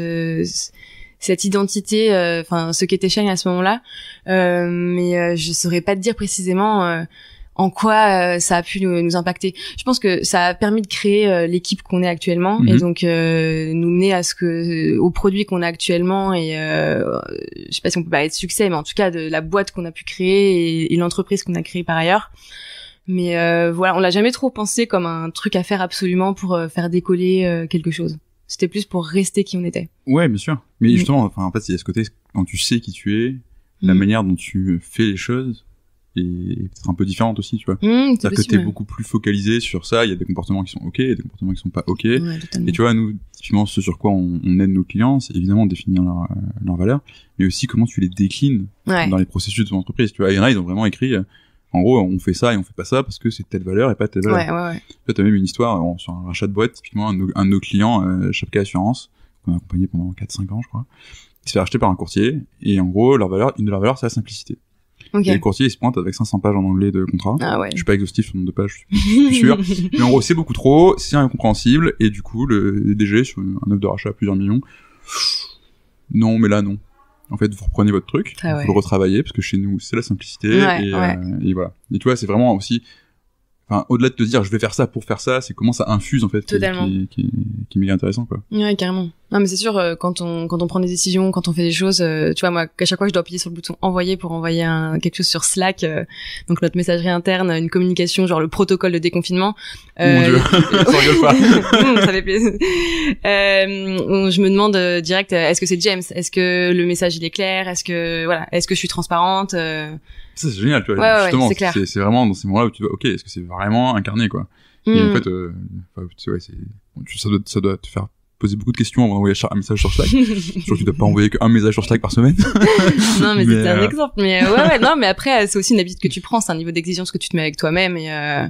cette identité, enfin ce était chaîne à ce moment-là, mais je saurais pas te dire précisément en quoi euh, ça a pu nous, impacter. Je pense que ça a permis de créer euh, l'équipe qu'on est actuellement et mhm. donc euh, nous mener à ce que au produit qu'on a actuellement et je sais pas si on peut parler de succès mais en tout cas de la boîte qu'on a pu créer et, l'entreprise qu'on a créée par ailleurs. Mais voilà, on l'a jamais trop pensé comme un truc à faire absolument pour faire décoller quelque chose. C'était plus pour rester qui on était. Ouais, bien sûr. Mais mm. justement, enfin, en fait, il y a ce côté quand tu sais qui tu es, la mm. manière dont tu fais les choses, et, peut-être un peu différente aussi, tu vois. Mmh, C'est-à-dire que t'es beaucoup plus focalisé sur ça, il y a des comportements qui sont ok, et des comportements qui sont pas ok. et tu vois, nous, typiquement, ce sur quoi on, aide nos clients, c'est évidemment définir leur, valeurs euh, valeur, mais aussi comment tu les déclines dans les processus de ton entreprise, tu vois. Il y en a, ils ont vraiment écrit, euh, en gros, on fait ça et on fait pas ça parce que c'est telle valeur et pas telle valeur. Ouais, ouais, ouais. même une histoire euh, sur un rachat de boîte, typiquement un de nos, un clients, Chapka Assurance, qu'on a accompagné pendant 4-5 ans, je crois, qui s'est fait racheter par un courtier. Et en gros, leur valeur, une de leurs valeurs, c'est la simplicité. Okay. Et le se pointe avec 500 pages en anglais de contrat. Ah ouais. Je suis pas exhaustif sur le nombre de pages, je suis sûr. Mais en gros, c'est beaucoup trop, c'est incompréhensible, et du coup, le DG, sur un œuvre de rachat à plusieurs millions, non, mais là, non. En fait, vous reprenez votre truc, ah vous le retravaillez, parce que chez nous, c'est la simplicité, euh, et, voilà. Et tu vois, c'est vraiment aussi, au-delà de te dire, je vais faire ça pour faire ça, c'est comment ça infuse, en fait, qui, est méga intéressant, quoi. Ouais, carrément. Non, mais c'est sûr, euh, quand on, quand on prend des décisions, quand on fait des choses, euh, tu vois, moi, à chaque fois, je dois appuyer sur le bouton envoyer pour envoyer un, quelque chose sur Slack, euh, donc notre messagerie interne, une communication, genre le protocole de déconfinement. Euh, Mon pas. je me demande direct, est-ce que c'est James Est-ce que le message, il est clair Est-ce que, voilà, est-ce que je suis transparente Ça, c'est génial, tu vois, justement. c'est, vraiment dans ces moments-là où tu vois, ok, est-ce que c'est vraiment incarné, quoi Et en hmm. fait, ouais, ça, doit, ça doit te faire beaucoup de questions avant d'envoyer un message sur Slack. tu dois pas envoyer qu'un message sur Slack par semaine. non, mais, c'est un euh, exemple. Mais euh, ouais, non, mais après, c'est aussi une habitude que tu prends, c'est un niveau d'exigence que tu te mets avec toi-même et, euh,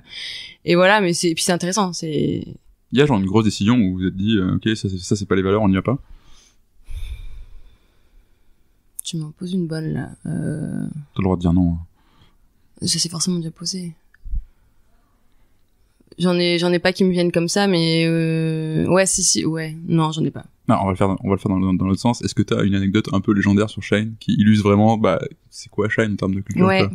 et voilà, mais c'est, puis c'est intéressant, c'est... Il y a genre une grosse décision où vous vous êtes dit, ok, ça, c'est pas les valeurs, on n'y va pas. Tu m'en poses une bonne, là. as le droit de dire non. Ça hein. c'est forcément déjà posé. J'en ai, j'en ai pas qui me viennent comme ça, mais euh, ouais, si, si, ouais, non, j'en ai pas. Non, on va le faire, on va le faire dans, l'autre sens. Est-ce que t'as une anecdote un peu légendaire sur Shine qui illustre vraiment, bah, c'est quoi Shine en termes de culture Ouais.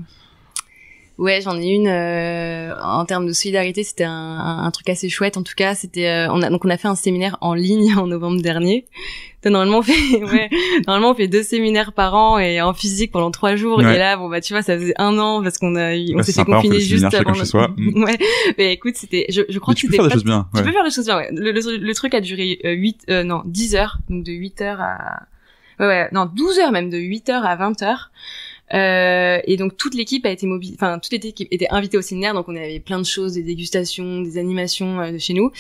Ouais, j'en ai une. Euh, en termes de solidarité, c'était un, un, truc assez chouette. En tout cas, c'était euh, on a donc on a fait un séminaire en ligne en novembre dernier. Donc, normalement, on fait ouais, normalement on fait deux séminaires par an et en physique pendant trois jours. Et là, bon bah tu vois, ça faisait un an parce qu'on a on s'est confiné juste avant. Chez soi. ouais. Mais écoute, c'était je, je crois que tu peux faire des choses bien. Tu peux faire des choses bien. Ouais. Le, truc a duré 8 euh, non 10 heures donc de 8 heures à ouais, ouais non 12 heures même de 8 heures à 20 heures. Euh, et donc toute l'équipe a été mobile, enfin toute l'équipe était invitée au séminaire, donc on avait plein de choses, des dégustations, des animations euh, de chez nous,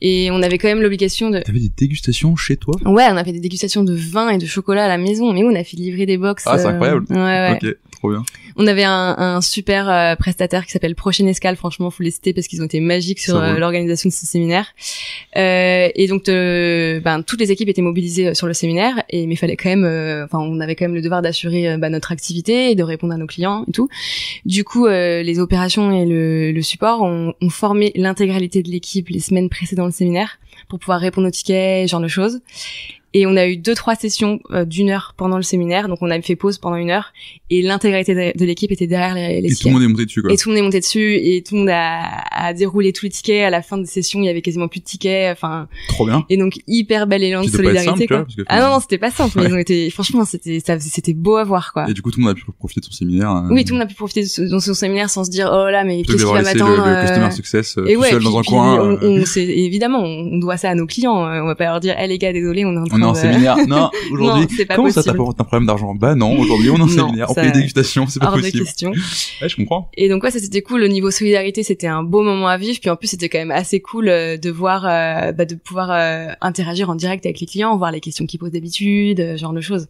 et on avait quand même l'obligation de. T'avais des dégustations chez toi Ouais, on a fait des dégustations de vin et de chocolat à la maison, mais on a fait livrer des box. Ah c'est euh, incroyable. Ouais, ouais. On avait un, super euh, prestataire qui s'appelle Prochaine Escale. Franchement, faut les citer parce qu'ils ont été magiques sur euh, l'organisation de ce séminaire. Euh, et donc, ben, toutes les équipes étaient mobilisées sur le séminaire, et mais fallait quand même, enfin, on avait quand même le devoir d'assurer ben, notre activité et de répondre à nos clients et tout. Du coup, les opérations et le, support ont, formé l'intégralité de l'équipe les semaines précédentes le séminaire pour pouvoir répondre aux tickets, ce genre de choses. Et on a eu deux trois sessions euh, d'une heure pendant le séminaire, donc on a fait pause pendant une heure et l'intégralité de, l'équipe était derrière les, les et tout le monde est monté dessus quoi. Et tout le monde est monté dessus et tout le monde a, déroulé tous les tickets. À la fin des sessions, il y avait quasiment plus de tickets. Enfin. Trop bien. Et donc hyper bel élan de solidarité quoi. ah non non c'était pas simple. ils ont été franchement c'était ça c'était beau à voir quoi. Et du coup tout le monde a pu profiter de son séminaire. Euh, oui tout le monde a pu profiter de son, séminaire sans se dire oh là mais qu'est-ce qui va m'attendre. Le, customer success et ouais, dans un coin. évidemment on doit ça à nos clients. Hein. On va pas leur dire hé les gars désolé on est en train séminaire. Non, bah. aujourd'hui, comment ça t'apporte un problème d'argent Bah non, aujourd'hui on est en séminaire, on paye dégustation, c'est pas hors De question. Ouais, je comprends. Et donc ouais, ça c'était cool. Au niveau solidarité, c'était un beau moment à vivre. Puis en plus, c'était quand même assez cool euh, de voir, euh, bah, de pouvoir euh, interagir en direct avec les clients, voir les questions qu'ils posent d'habitude, genre de choses.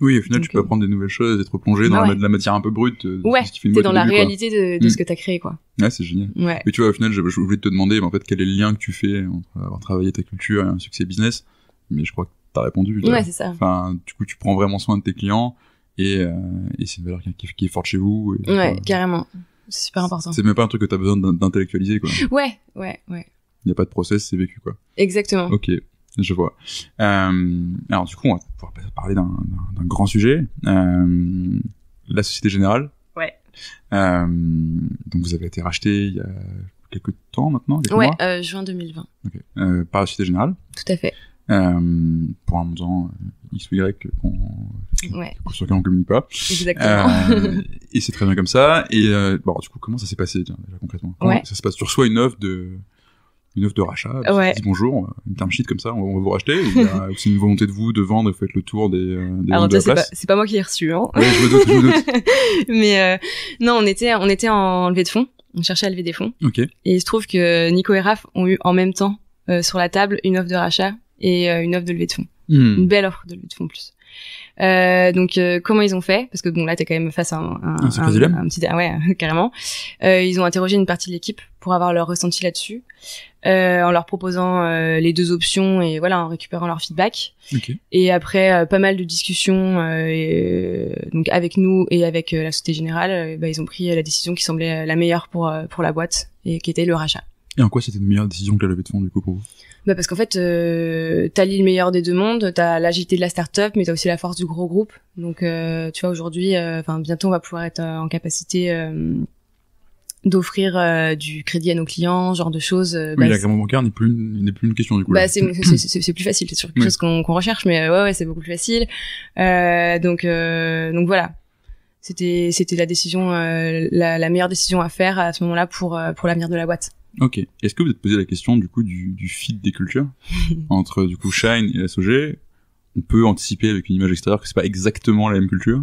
Oui, au final, tu peux apprendre des nouvelles choses, être plongé dans la, matière un peu brute. Ouais, t'es dans la réalité de, ce mm. que t'as créé, quoi. Ouais, c'est génial. Ouais. Mais tu vois, au final, je, voulais te demander, mais en fait, quel est le lien que tu fais entre avoir travaillé ta culture et un succès business Mais je crois que t'as répondu. Ouais, c'est ça. Enfin, du coup, tu prends vraiment soin de tes clients et, euh, et c'est une valeur qui, qui, est forte chez vous. Et, ouais, carrément. C'est super important. C'est même pas un truc que tu as besoin d'intellectualiser, quoi. Ouais, ouais, ouais. Il n'y a pas de process, c'est vécu, quoi. Exactement. Ok, je vois. Euh, alors, du coup, on va pouvoir parler d'un grand sujet. Euh, la Société Générale. Ouais. donc, vous avez été racheté il y a quelques temps maintenant Ouais, juin 2020. par la Société Générale. Tout à fait. Euh, pour un montant euh, X ou Y sur lequel on communique pas. Exactement. Euh, et c'est très bien comme ça. Et bon, du coup, comment ça s'est passé déjà concrètement comment Ça se passe sur soit une offre de une offre de rachat. Dit bonjour, une term sheet comme ça, on va vous racheter. C'est une volonté de vous de vendre, vous faites le tour des. des Alors c'est pas, moi qui ai reçu. Hein. Mais non, on était, on était en levée de fonds. On cherchait à lever des fonds. Et il se trouve que Nico et Raph ont eu en même temps sur la table une offre de rachat et euh, une offre de levée de fonds. Hmm. Une belle offre de levée de fonds en plus. Euh, donc euh, comment ils ont fait Parce que bon là t'es quand même face à un, un, un, petit ah ouais carrément. Euh, ils ont interrogé une partie de l'équipe pour avoir leur ressenti là-dessus, euh, en leur proposant les deux options et voilà en récupérant leur feedback. Et après pas mal de discussions et, donc avec nous et avec la Société Générale, bah, ils ont pris la décision qui semblait la meilleure pour pour la boîte et qui était le rachat. Et en quoi c'était une meilleure décision que la levée de fonds du coup pour vous bah parce qu'en fait, euh, as le meilleur des deux mondes, t'as l'agilité de la start-up, mais t'as aussi la force du gros groupe. Donc, euh, tu vois, aujourd'hui, euh, enfin bientôt, on va pouvoir être euh, en capacité d'offrir du crédit à nos clients, genre de choses. oui, bah, l'agrément bancaire n'est plus n'est plus une question du coup. Bah, c'est plus facile, c'est sûr quelque chose qu'on recherche, mais ouais, ouais c'est beaucoup plus facile. donc donc voilà, c'était c'était la décision la, la, meilleure décision à faire à ce moment-là pour pour l'avenir de la boîte. Ok. Est-ce que vous êtes posé la question du coup du, du fit des cultures entre du coup Shine et la SOG on peut anticiper avec une image extérieure que c'est pas exactement la même culture.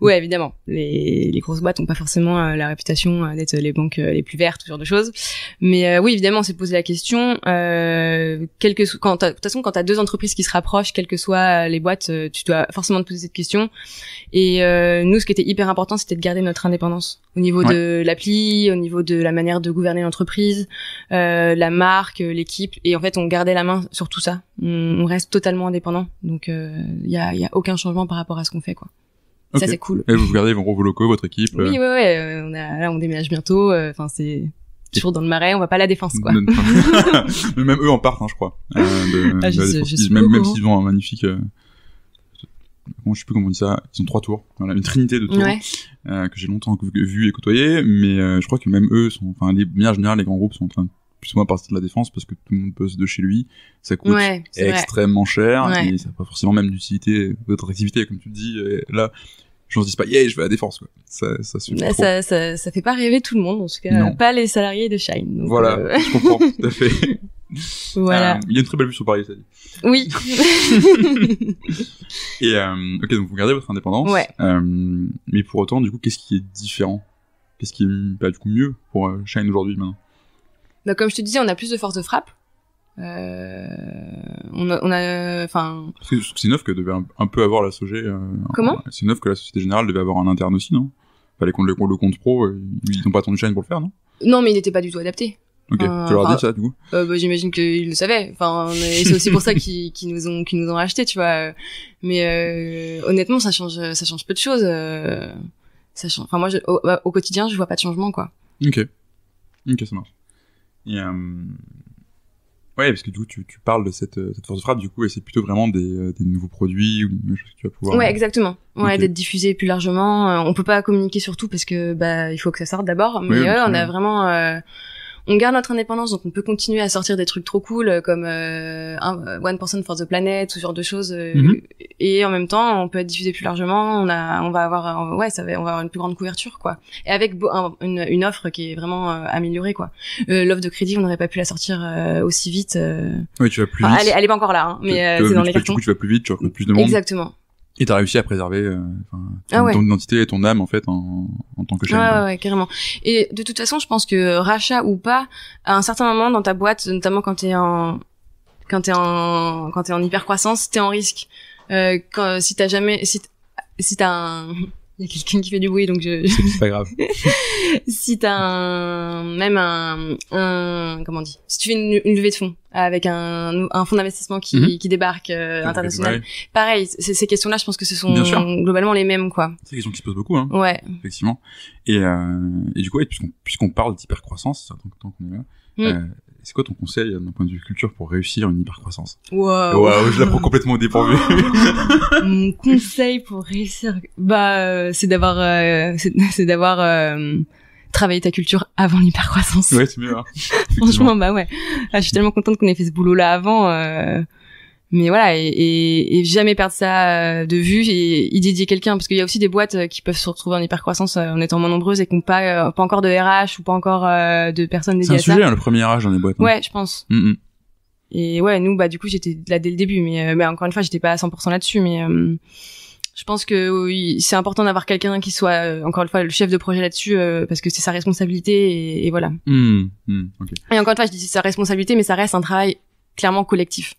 Ouais, évidemment. Les, les grosses boîtes ont pas forcément euh, la réputation euh, d'être les banques euh, les plus vertes, ce genre de choses. Mais oui, évidemment, on s'est posé la question. Euh, quelque quand de toute façon, quand t'as deux entreprises qui se rapprochent, quelles que soient les boîtes, tu dois forcément te poser cette question. Et nous, ce qui était hyper important, c'était de garder notre indépendance au niveau de l'appli, au niveau de la manière de gouverner l'entreprise, la marque, l'équipe. Et en fait, on gardait la main sur tout ça. On, on reste totalement indépendant. Donc donc, il euh, n'y a, y a aucun changement par rapport à ce qu'on fait, quoi. Ça, c'est cool. Et vous gardez vos locaux, votre équipe. Oui, euh euh, On a, on déménage bientôt. Enfin, c'est toujours dans le marais, on va pas la défense quoi. même eux en partent, hein, je crois. même, s'ils ont un magnifique. Bon, je sais plus comment on dit ça. Ils ont trois tours, une trinité de tours que j'ai longtemps vu et côtoyé, mais je crois que même eux sont, enfin, les, bien en général, les grands groupes sont en train de plus ou moins partie de la défense parce que tout le monde bosse de chez lui. Ça coûte extrêmement cher et ça n'a pas forcément même d'utilité, activité comme tu dis. là, je ne dis pas, yeah, je vais à la défense. Quoi. Ça, ça, bah, fait pas rêver tout le monde, en tout cas, pas les salariés de Shine. voilà, euh, je comprends, tout à fait. Euh, il y a une très belle vue sur Paris, ça dit. Oui. et euh, ok, donc vous gardez votre indépendance. mais pour autant, du coup, qu'est-ce qui est différent Qu'est-ce qui est bah, du coup mieux pour Shine aujourd'hui maintenant bah, comme je te disais, on a plus de force de frappe. Euh, on a, enfin. C'est neuf que devait un, peu avoir la SOG. Euh, Comment C'est neuf que la Société Générale devait avoir un interne aussi, non bah, Les qu'on le, compte pro, euh, ils n'ont pas attendu chaîne pour le faire, non Non, mais il n'était pas du tout adapté. Ok, tu leur as dit ça, du coup euh, bah, J'imagine qu'ils le savaient. Enfin, c'est aussi pour ça qu'ils nous ont, rachetés. nous ont tu vois. Mais honnêtement, ça change, ça change peu de choses. ça change. Enfin, moi, bah, au, quotidien, je vois pas de changement, quoi. Ok. Ok, ça marche. Et, euh... Ouais, parce que du coup, tu, parles de euh, cette, force de frappe, du coup, et c'est plutôt vraiment des, euh, nouveaux produits ou des choses que tu vas pouvoir. Ouais, euh, exactement. Ouais, d'être diffusé plus largement. on peut pas communiquer sur tout parce que bah il faut que ça sorte d'abord. Mais on a vraiment on garde notre indépendance, donc on peut continuer à sortir des trucs trop cool euh, comme euh, euh, One Person for the Planet, ce genre de choses. Euh, mhm. Et en même temps, on peut être diffusé plus largement. On a, on va avoir, ouais, ça va, on va avoir une plus grande couverture, quoi. Et avec une, offre qui est vraiment améliorée, quoi. L'offre de crédit, on n'aurait pas pu la sortir aussi vite. Oui, tu vas plus vite. Elle, est pas encore là, hein, mais c'est dans les tu vas plus vite, tu rencontres plus de monde. Exactement. Et t'as réussi à préserver euh, ah ton identité et ton âme en fait en, en tant que chef. Ouais, ouais, ouais, carrément. Et de toute façon, je pense que euh, rachat ou pas, à un certain moment dans ta boîte, notamment quand t'es en quand t'es en quand t'es en hyper croissance, t'es en risque. Euh, quand, si t'as jamais si si t'as un il y a quelqu'un qui fait du bruit, donc je... C'est pas grave. si t'as un... Même un... un comment on dit Si tu fais une, levée de fonds avec un, un fonds d'investissement qui, mhm. qui débarque euh, international, pareil, ces questions-là, je pense que ce sont globalement les mêmes, quoi. C'est des questions qui se posent beaucoup, hein. Ouais. Effectivement. Et, euh, et du coup, puisqu'on puisqu'on parle d'hypercroissance, tant, tant qu'on est là, mm. euh, c'est quoi ton conseil euh, d'un point de vue culture pour réussir une hypercroissance Waouh wow, Je la prends complètement au Mon conseil pour réussir, bah, euh, c'est d'avoir, euh, c'est d'avoir travaillé ta culture avant l'hypercroissance. Ouais, c'est mieux. Hein. Franchement, bah ouais. Ah, je suis tellement contente qu'on ait fait ce boulot-là avant mais voilà et, et, et, jamais perdre ça euh, de vue et y dédier quelqu'un parce qu'il y a aussi des boîtes euh, qui peuvent se retrouver en hypercroissance euh, en étant moins nombreuses et qui n'ont pas pas encore de RH ou pas encore de personnes dédiées à ça. C'est un sujet hein, le premier RH dans les boîtes. Hein. Ouais, je pense. Mm, mm. Et ouais, nous bah du coup j'étais là dès le début mais, bah, encore une fois, j'étais pas à 100% là-dessus mais je pense que oui, c'est important d'avoir quelqu'un qui soit encore une fois le chef de projet là-dessus parce que c'est sa responsabilité et, voilà. Mm, et encore une fois, je dis sa responsabilité mais ça reste un travail clairement collectif.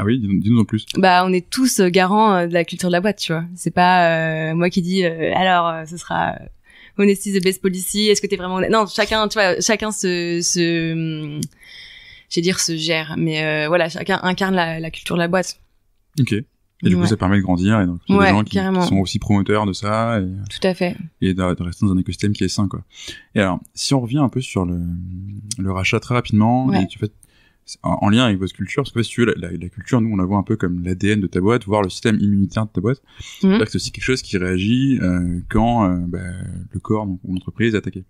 Ah oui, dis-nous en plus. Bah, on est tous euh, garants euh, de la culture de la boîte, tu vois. C'est pas euh, moi qui dis alors ce sera honesty the best policy. Est-ce que t'es vraiment honnête non chacun, tu vois, chacun se, se vais hum, dire se gère, mais voilà, chacun incarne la, culture de la boîte. Ok. Et du coup, ça permet de grandir et donc des gens qui, sont aussi promoteurs de ça. Et, Tout à fait. Et de, rester dans un écosystème qui est sain, quoi. Et alors, si on revient un peu sur le, rachat très rapidement, tu fais, en lien avec votre culture, parce que si tu veux, la, culture, nous, on la voit un peu comme l'ADN de ta boîte, voire le système immunitaire de ta boîte. Mhm. C'est-à-dire que c'est aussi quelque chose qui réagit euh, quand euh, bah, le corps ou l'entreprise est attaqué.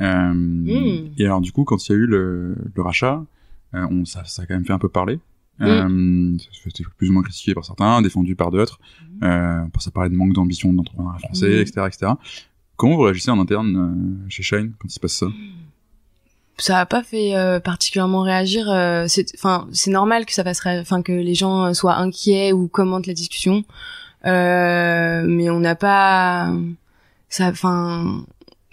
Euh, hmm. Et alors, du coup, quand il y a eu le, rachat, ça, a quand même fait un peu parler. C'était hmm. plus ou moins critiqué par certains, défendu par d'autres. On hmm. ça parler de manque d'ambition de l'entrepreneuriat français, etc., etc. Comment vous réagissez en interne chez Shine quand il se passe ça ça a pas fait euh, particulièrement réagir. Euh, c'est, enfin, c'est normal que ça fasse, enfin que les gens euh, soient inquiets ou commentent la discussion, mais on n'a pas, ça, enfin,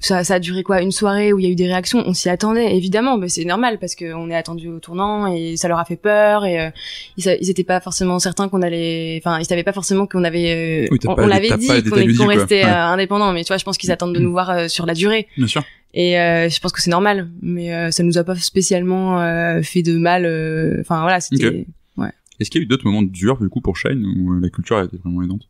ça, ça, a duré quoi une soirée où il y a eu des réactions on s'y attendait évidemment mais c'est normal parce qu'on est attendu au tournant et ça leur a fait peur et euh, ils, ils étaient pas forcément certains qu'on allait enfin ils savaient pas forcément qu'on avait euh, on, l'avait dit qu'on restait euh, indépendants, indépendant mais tu vois je pense qu'ils attendent de nous mm. voir sur la durée bien sûr et je pense que c'est normal mais ça nous a pas spécialement fait de mal enfin voilà c'était est-ce qu'il y a eu d'autres moments durs du coup pour Shine où la culture a été vraiment aidante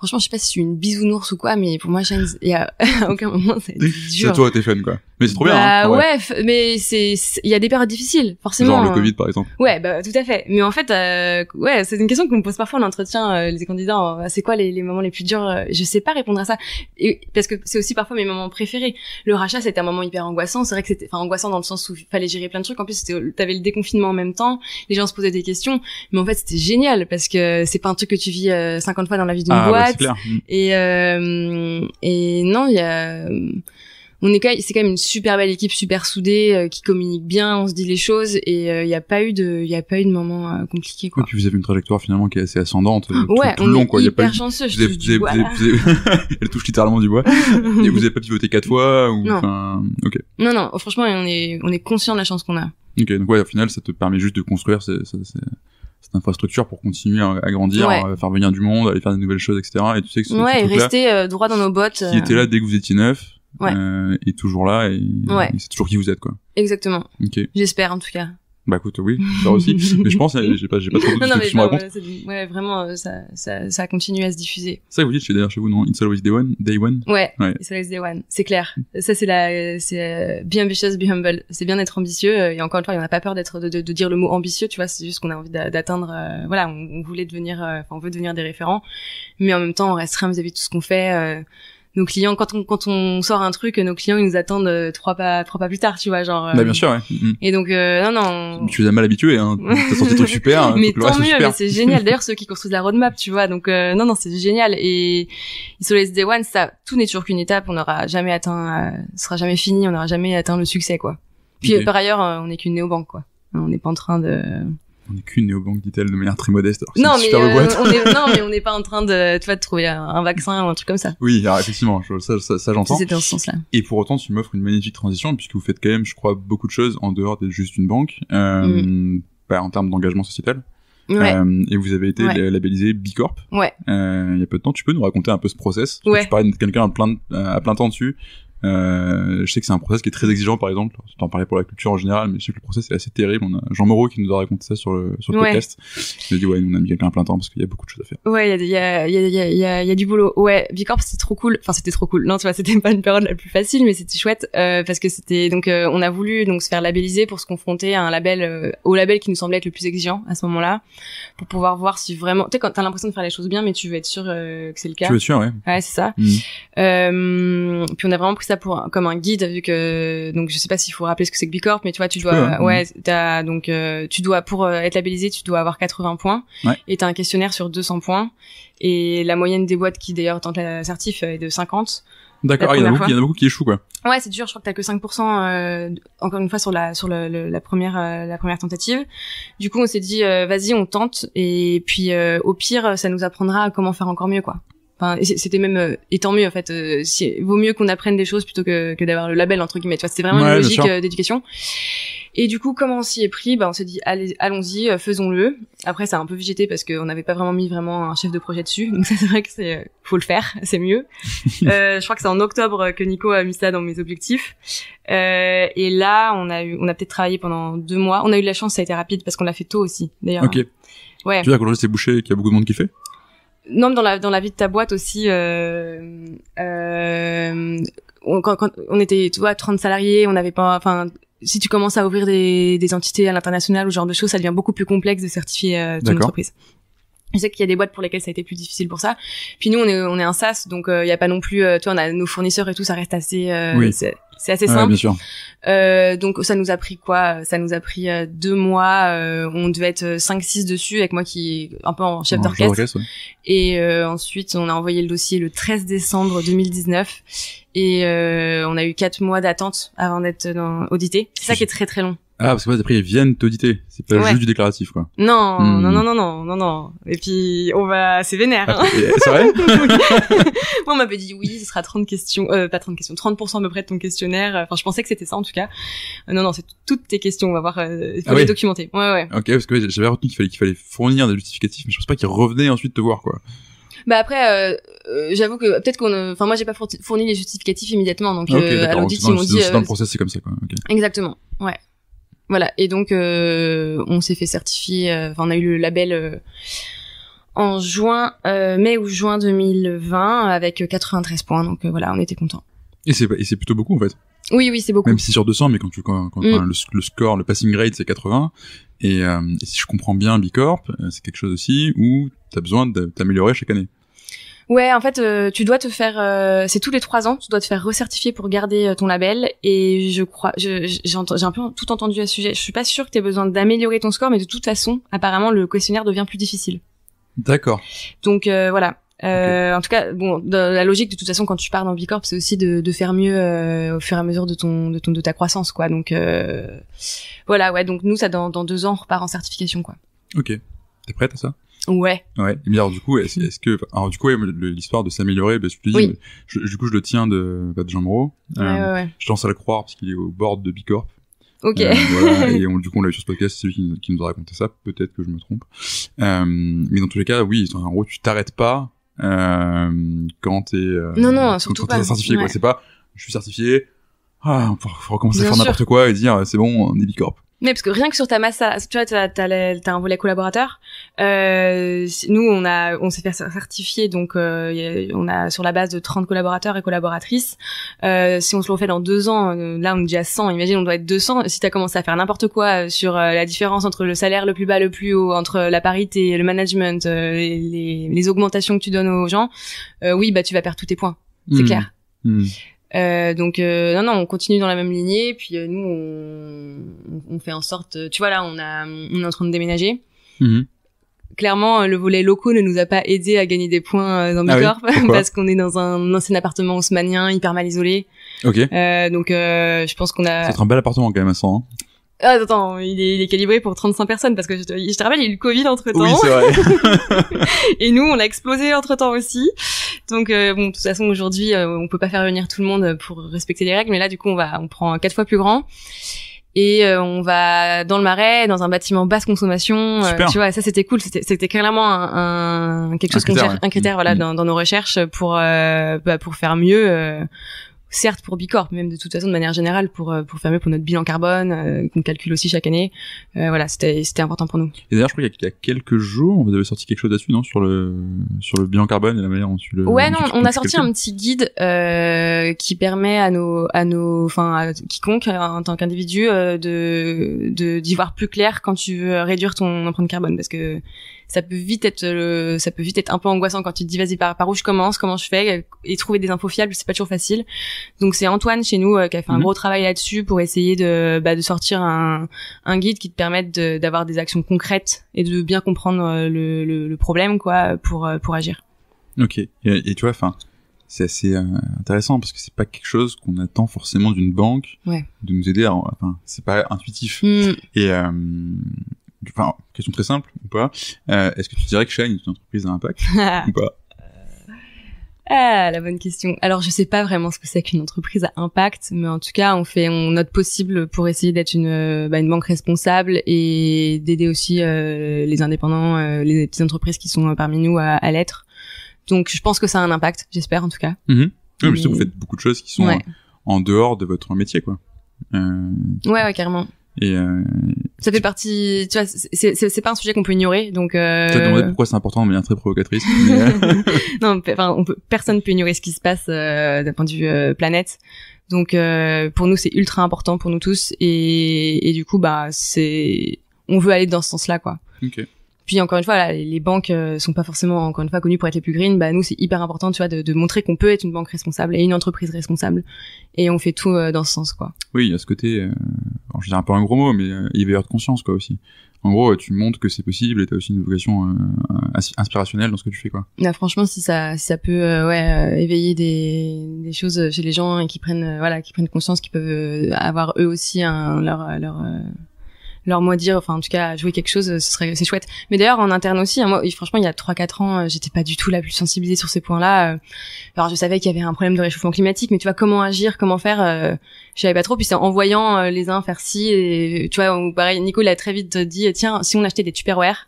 franchement, je sais pas si je suis une bisounours ou quoi, mais pour moi, il y a, à aucun moment, ça a été dur. C'est toi, été fun, quoi. Mais c'est trop bien. Hein. Bah ouais. mais c'est il y a des périodes difficiles, forcément. Genre le hein. Covid par exemple. Ouais, bah tout à fait. Mais en fait, euh, ouais, c'est une question qu'on me pose parfois en entretien euh, les candidats. Euh, c'est quoi les, les, moments les plus durs euh, Je sais pas répondre à ça, Et, parce que c'est aussi parfois mes moments préférés. Le rachat, c'était un moment hyper angoissant. C'est vrai que c'était, enfin, angoissant dans le sens où il fallait gérer plein de trucs. En plus, t'avais le déconfinement en même temps. Les gens se posaient des questions, mais en fait, c'était génial parce que c'est pas un truc que tu vis 50 fois dans la vie d'une ah, bah, boîte. clair. Mmh. Et et non, il y a on est c'est quand même une super belle équipe, super soudée, euh, qui communique bien, on se dit les choses et il euh, n'y a pas eu de, il y a pas eu de moment euh, compliqué quoi. Et puis vous avez une trajectoire finalement qui est assez ascendante euh, ouais, tout, long quoi. Hyper y a pas chanceux. Je touche du bois, Elle touche littéralement du bois. et vous n'avez pas pivoté quatre fois ou Ok. Non non, franchement on est on est conscient de la chance qu'on a. Ok donc ouais au final ça te permet juste de construire cette infrastructure pour continuer à, grandir, à faire venir du monde, aller faire des nouvelles choses, etc. Et tu sais que ouais, et rester droit dans nos bottes. Qui était là dès que vous étiez neuf ouais. Euh, est toujours là et, c'est toujours qui vous êtes quoi. Exactement. Ok. J'espère en tout cas. Bah écoute, oui, j'espère aussi. mais je pense, j'ai pas, trop de non, non, mais, ouais, vraiment, euh, ça, continue à se diffuser. Ça, vous dites, je suis derrière chez vous, non It's always day one, day one. Ouais, It's always day one, c'est clair. Mm. Ça, c'est la, c'est euh, bien ambitious, be humble. C'est bien d'être ambitieux. Et encore une fois, on a pas peur d'être, de, dire le mot ambitieux. Tu vois, c'est juste qu'on a envie d'atteindre. voilà, on, voulait devenir, enfin, on veut devenir des référents, mais en même temps, on reste vis-à-vis de tout ce qu'on fait nos clients quand on quand on sort un truc nos clients ils nous attendent euh, trois pas trois pas plus tard tu vois genre euh. bah bien sûr ouais. Mm, mm. et donc euh, non non tu les as mal habitués hein t'as sorti trucs super hein, mais tant mieux mais c'est génial d'ailleurs ceux qui construisent la roadmap tu vois donc non non c'est génial et sur les SD One ça tout n'est toujours qu'une étape on n'aura jamais atteint sera jamais fini on n'aura jamais atteint le succès quoi puis par ailleurs on n'est qu'une néobanque quoi on n'est pas en train de on n'est qu'une néobanque, dit-elle, de manière très modeste. Euh, non, mais on est, n'est pas en train de, trouver un vaccin ou un truc comme ça. Oui, effectivement, ça, j'entends. dans ce sens-là. Et pour autant, tu m'offres une magnifique transition, puisque vous faites quand même, je crois, beaucoup de choses en dehors d'être juste une banque, euh, mm. bah, en termes d'engagement sociétal. Euh, et vous avez été labellisé Bicorp. Ouais. il y a peu de temps, tu peux nous raconter un peu ce process Tu parlais de quelqu'un plein, à plein temps dessus. Euh, je sais que c'est un process qui est très exigeant, par exemple. T'en parlais pour la culture en général, mais je sais que le process est assez terrible. On a Jean Moreau qui nous a raconté ça sur le, podcast. Il a dit, ouais, on a mis quelqu'un à plein temps parce qu'il y a beaucoup de choses à faire. Ouais, il y a, du boulot. Ouais, Bicorp, c'était trop cool. Enfin, c'était trop cool. Non, tu vois, c'était pas une période la plus facile, mais c'était chouette euh, parce que c'était donc euh, on a voulu donc se faire labelliser pour se confronter à un label au label qui nous semblait être le plus exigeant à ce moment-là, pour pouvoir voir si vraiment. Tu sais, quand t'as l'impression de faire les choses bien, mais tu veux être sûr que c'est le cas. Tu veux sûr, ouais. Ouais, c'est ça. Mmh. puis on a vraiment pris pour comme un guide vu que donc je sais pas s'il faut rappeler ce que c'est que Bicorp mais tu vois tu, dois ouais, as, donc euh, tu dois pour euh, être labellisé tu dois avoir 80 points et tu as un questionnaire sur 200 points et la moyenne des boîtes qui d'ailleurs tentent la certif euh, est de 50. D'accord, il y, en a beaucoup qui échouent quoi. Ouais, c'est dur, je crois que t'as que 5% encore une fois sur la sur la première la première tentative. Du coup, on s'est dit vas-y, on tente et puis au pire ça nous apprendra à comment faire encore mieux quoi c'était même euh, et tant mieux en fait. Euh, si, vaut mieux qu'on apprenne des choses plutôt que, que d'avoir le label entre guillemets. Tu c'était vraiment une logique euh, d'éducation. Et du coup, comment on s'y est pris bah, On s'est dit, allons-y, faisons-le. Après, ça a un peu végété parce qu'on n'avait pas vraiment mis vraiment un chef de projet dessus. Donc, c'est vrai que c'est faut le faire, c'est mieux. je crois que c'est en octobre que Nico a mis ça dans mes objectifs. et là, on a eu, on a peut-être travaillé pendant deux mois. On a eu de la chance, ça a été rapide parce qu'on l'a fait tôt aussi, d'ailleurs. Ouais. Tu veux dire qu'on c'est bouché et qu'il y a beaucoup de monde qui fait non, dans la dans la vie de ta boîte aussi. Euh, euh, on, quand, on était, tu vois, 30 salariés, on n'avait pas, enfin, si tu commences à ouvrir des, entités à l'international ou ce genre de choses, ça devient beaucoup plus complexe de certifier euh, ton entreprise. Je sais qu'il y a des boîtes pour lesquelles ça a été plus difficile pour ça. Puis nous, on est, on est un SaaS, donc il euh, n'y a pas non plus, euh, tu vois, on a nos fournisseurs et tout, ça reste assez, euh, c'est, assez simple. bien sûr. Euh, donc ça nous a pris quoi Ça nous a pris euh, deux mois. on devait être 5 six dessus avec moi qui est un peu en chef d'orchestre. Et ensuite, on a envoyé le dossier le 13 décembre 2019 et on a eu quatre mois d'attente avant d'être audité. C'est ça qui est très très long. Ah, parce que après, ils viennent t'auditer. C'est pas juste du déclaratif, quoi. Non, hmm. non, non, non, non, non, Et puis, on va, c'est vénère. Ah, hein. C'est vrai? Moi, on m'avait dit oui, ce sera 30 questions, euh, pas 30 questions, 30% à peu près de ton questionnaire. Enfin, je pensais que c'était ça, en tout cas. Euh, non, non, c'est toutes tes questions. On va voir, euh, il ah faut les documenter. Ouais, ouais. Ok, parce que j'avais retenu qu'il fallait, qu'il fallait fournir des justificatifs, mais je pense pas qu'ils revenaient ensuite te voir, quoi. Bah après, euh, euh j'avoue que peut-être qu'on, euh, enfin moi j'ai pas fourni les justificatifs immédiatement, donc euh, à ils m'ont dit. dans le process, c'est comme ça quoi. Exactement, ouais. Voilà. Et donc, euh, on s'est fait certifier. Euh, enfin, on a eu le label euh, en juin, mai ou juin 2020, avec 93 points. Donc voilà, on était content. Et c'est et c'est plutôt beaucoup en fait. Oui, oui, c'est beaucoup. Même si sur 200, mais quand tu quand, mm. le, score, le passing grade, c'est 80. Et, et, si je comprends bien Bicorp, c'est quelque chose aussi où tu as besoin de t'améliorer chaque année. Ouais, en fait, euh, tu dois te faire, euh, c'est tous les trois ans, tu dois te faire recertifier pour garder euh, ton label. Et je crois, j'ai un peu tout entendu à ce sujet. Je suis pas sûre que tu aies besoin d'améliorer ton score, mais de toute façon, apparemment, le questionnaire devient plus difficile. D'accord. Donc voilà. En tout cas, bon, la logique de toute façon, quand tu pars dans Bicorp, c'est aussi de, faire mieux au fur et à mesure de ton, de ton, de ta croissance, quoi. Donc voilà, ouais. Donc nous, ça dans, dans deux ans, on repart en certification, quoi. Ok. T'es prête à ça Ouais. Ouais. Et bien alors du coup, est-ce mm. que, du coup, l'histoire de s'améliorer, je, bah, je du coup, je le tiens de, bah, de Jean Moreau. Euh, je tente à le croire parce qu'il est au bord de Bicorp. Ok. Euh, et du coup, on l'a vu sur ce podcast, c'est lui qui, nous a raconté ça. Peut-être que je me trompe. Euh, mais dans tous les cas, oui, en gros, tu t'arrêtes pas euh, quand t'es. non, non, surtout quand pas. certifié, quoi. C'est pas, je suis certifié. Ah, faut, recommencer à faire n'importe quoi et dire, c'est bon, on est Bicorp. Mais parce que rien que sur ta masse, tu vois, t'as, un volet collaborateur. Euh, nous, on a, on s'est fait certifier, donc euh, on a sur la base de 30 collaborateurs et collaboratrices. Euh, si on se le fait dans deux ans, euh, là on est déjà 100. Imagine, on doit être 200. Si as commencé à faire n'importe quoi euh, sur euh, la différence entre le salaire le plus bas, le plus haut, entre la parité, le management, les, les, augmentations que tu donnes aux gens, oui, bah tu vas perdre tous tes points. C'est hmm. clair. Hmm. Euh, donc euh, non non, on continue dans la même lignée. Puis euh, nous on, on, fait en sorte, tu vois là, on a on est en train de déménager. Mhm. Clairement, le volet locaux ne nous a pas aidé à gagner des points dans Bicorp ah parce qu'on est dans un ancien appartement haussmanien, hyper mal isolé. Ok. donc je pense qu'on a. C'est un bel appartement quand même à 100. Hein. Ah, attends, il est, il est, calibré pour 35 personnes parce que je te, je te rappelle, il y a eu le Covid entre temps. Oui, c'est vrai. et nous, on a explosé entre temps aussi. Donc euh, bon, de toute façon aujourd'hui, euh, on peut pas faire venir tout le monde pour respecter les règles, mais là du coup on va, on prend quatre fois plus grand. Et euh, on va dans le marais, dans un bâtiment basse consommation. Euh, tu vois, ça c'était cool. C'était, clairement un, quelque chose un critère, un critère voilà mm. dans, dans, nos recherches pour bah, pour faire mieux certes pour Bicorp, mais même de toute façon de manière générale pour euh, pour faire pour notre bilan carbone euh, qu'on calcule aussi chaque année. Euh, voilà, c'était c'était important pour nous. Et d'ailleurs, je crois qu'il y, a quelques jours, vous avez sorti quelque chose là-dessus, non, sur le sur le bilan carbone et la manière dont tu le. Ouais, non, on a sorti un petit guide qui permet à nos à nos, enfin, quiconque en tant qu'individu de de d'y voir plus clair quand tu veux réduire ton empreinte carbone, parce que ça peut vite être euh, ça peut vite être un peu angoissant quand tu te dis vas-y par, où je commence, comment je fais et trouver des infos fiables, c'est pas toujours facile. Donc c'est Antoine chez nous euh, qui a fait un mhm. gros travail là-dessus pour essayer de bah, de sortir un, un guide qui te permette d'avoir des actions concrètes et de bien comprendre euh, le, le, problème quoi pour pour agir. Ok et, tu vois enfin c'est assez intéressant parce que c'est pas quelque chose qu'on attend forcément d'une banque de nous aider enfin c'est pas intuitif mm. et Enfin, question très simple ou pas. Euh, est-ce que tu dirais que Shine est une entreprise à impact ah. ou pas euh, ah, la bonne question. Alors, je sais pas vraiment ce que c'est qu'une entreprise à impact, mais en tout cas, on fait on, note possible pour essayer d'être une, euh, bah, banque responsable et d'aider aussi les indépendants, les petites entreprises qui sont parmi nous à, l'être. Donc, je pense que ça a un impact, j'espère en tout cas. Mm Oui, mais vous faites beaucoup de choses qui sont en dehors de votre métier, quoi. Ouais, ouais, carrément. Et, euh, ça fait partie, tu vois, c'est pas un sujet qu'on peut ignorer, donc. Euh... Tu demandé pourquoi c'est important, mais bien très provocatrice. Euh. non, enfin, on peut, personne peut ignorer ce qui se passe euh, d'un point de vue euh, planète. Donc, pour nous, c'est ultra important pour nous tous, et, et du coup, bah, c'est, on veut aller dans ce sens-là, quoi. Ok. Puis encore une fois, les banques euh, sont pas forcément encore une fois connues pour être les plus green. Bah nous, c'est hyper important, tu vois, de, montrer qu'on peut être une banque responsable et une entreprise responsable. Et on fait tout euh, dans ce sens, quoi. Oui, à ce côté. Euh, je dis un peu un gros mot, mais éveilleur de conscience, quoi, aussi. En gros, tu montres que c'est possible et t'as aussi une vocation inspirationnelle dans ce que tu fais, quoi. franchement, si ça, si ça peut, ouais, éveiller des, choses chez les gens et qui prennent, voilà, qui prennent conscience qu'ils peuvent avoir eux aussi un, leur, leur leur mot dire, enfin en tout cas jouer quelque chose, euh, ce serait c'est chouette. Mais d'ailleurs en interne aussi, hein, moi franchement il y a 3-4 ans, euh, j'étais pas du tout la plus sensibilisée sur ces points-là. Euh. Alors je savais qu'il y avait un problème de réchauffement climatique, mais tu vois comment agir, comment faire, euh, je savais pas trop. Puis c'est en voyant les uns faire ci, et, tu vois, pareil, Nico a très vite dit, tiens si on achetait des Tupperware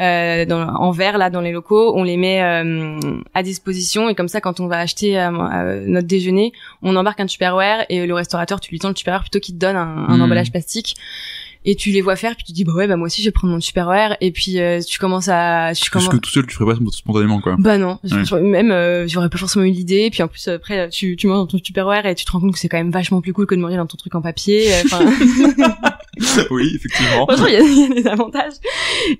euh, dans, en verre là dans les locaux, on les met à disposition et comme ça quand on va acheter notre déjeuner, on embarque un Tupperware et le restaurateur tu lui tends le Tupperware plutôt qu'il te donne un, mmh. emballage plastique et tu les vois faire puis tu dis bah ouais bah moi aussi je vais prendre mon super horaire et puis euh, tu commences à tu commences... que tout seul tu ferais pas spontanément quoi bah non même euh, j'aurais pas forcément eu l'idée puis en plus euh, après tu tu manges dans ton super et tu te rends compte que c'est quand même vachement plus cool que de manger dans ton truc en papier oui effectivement il y, a des avantages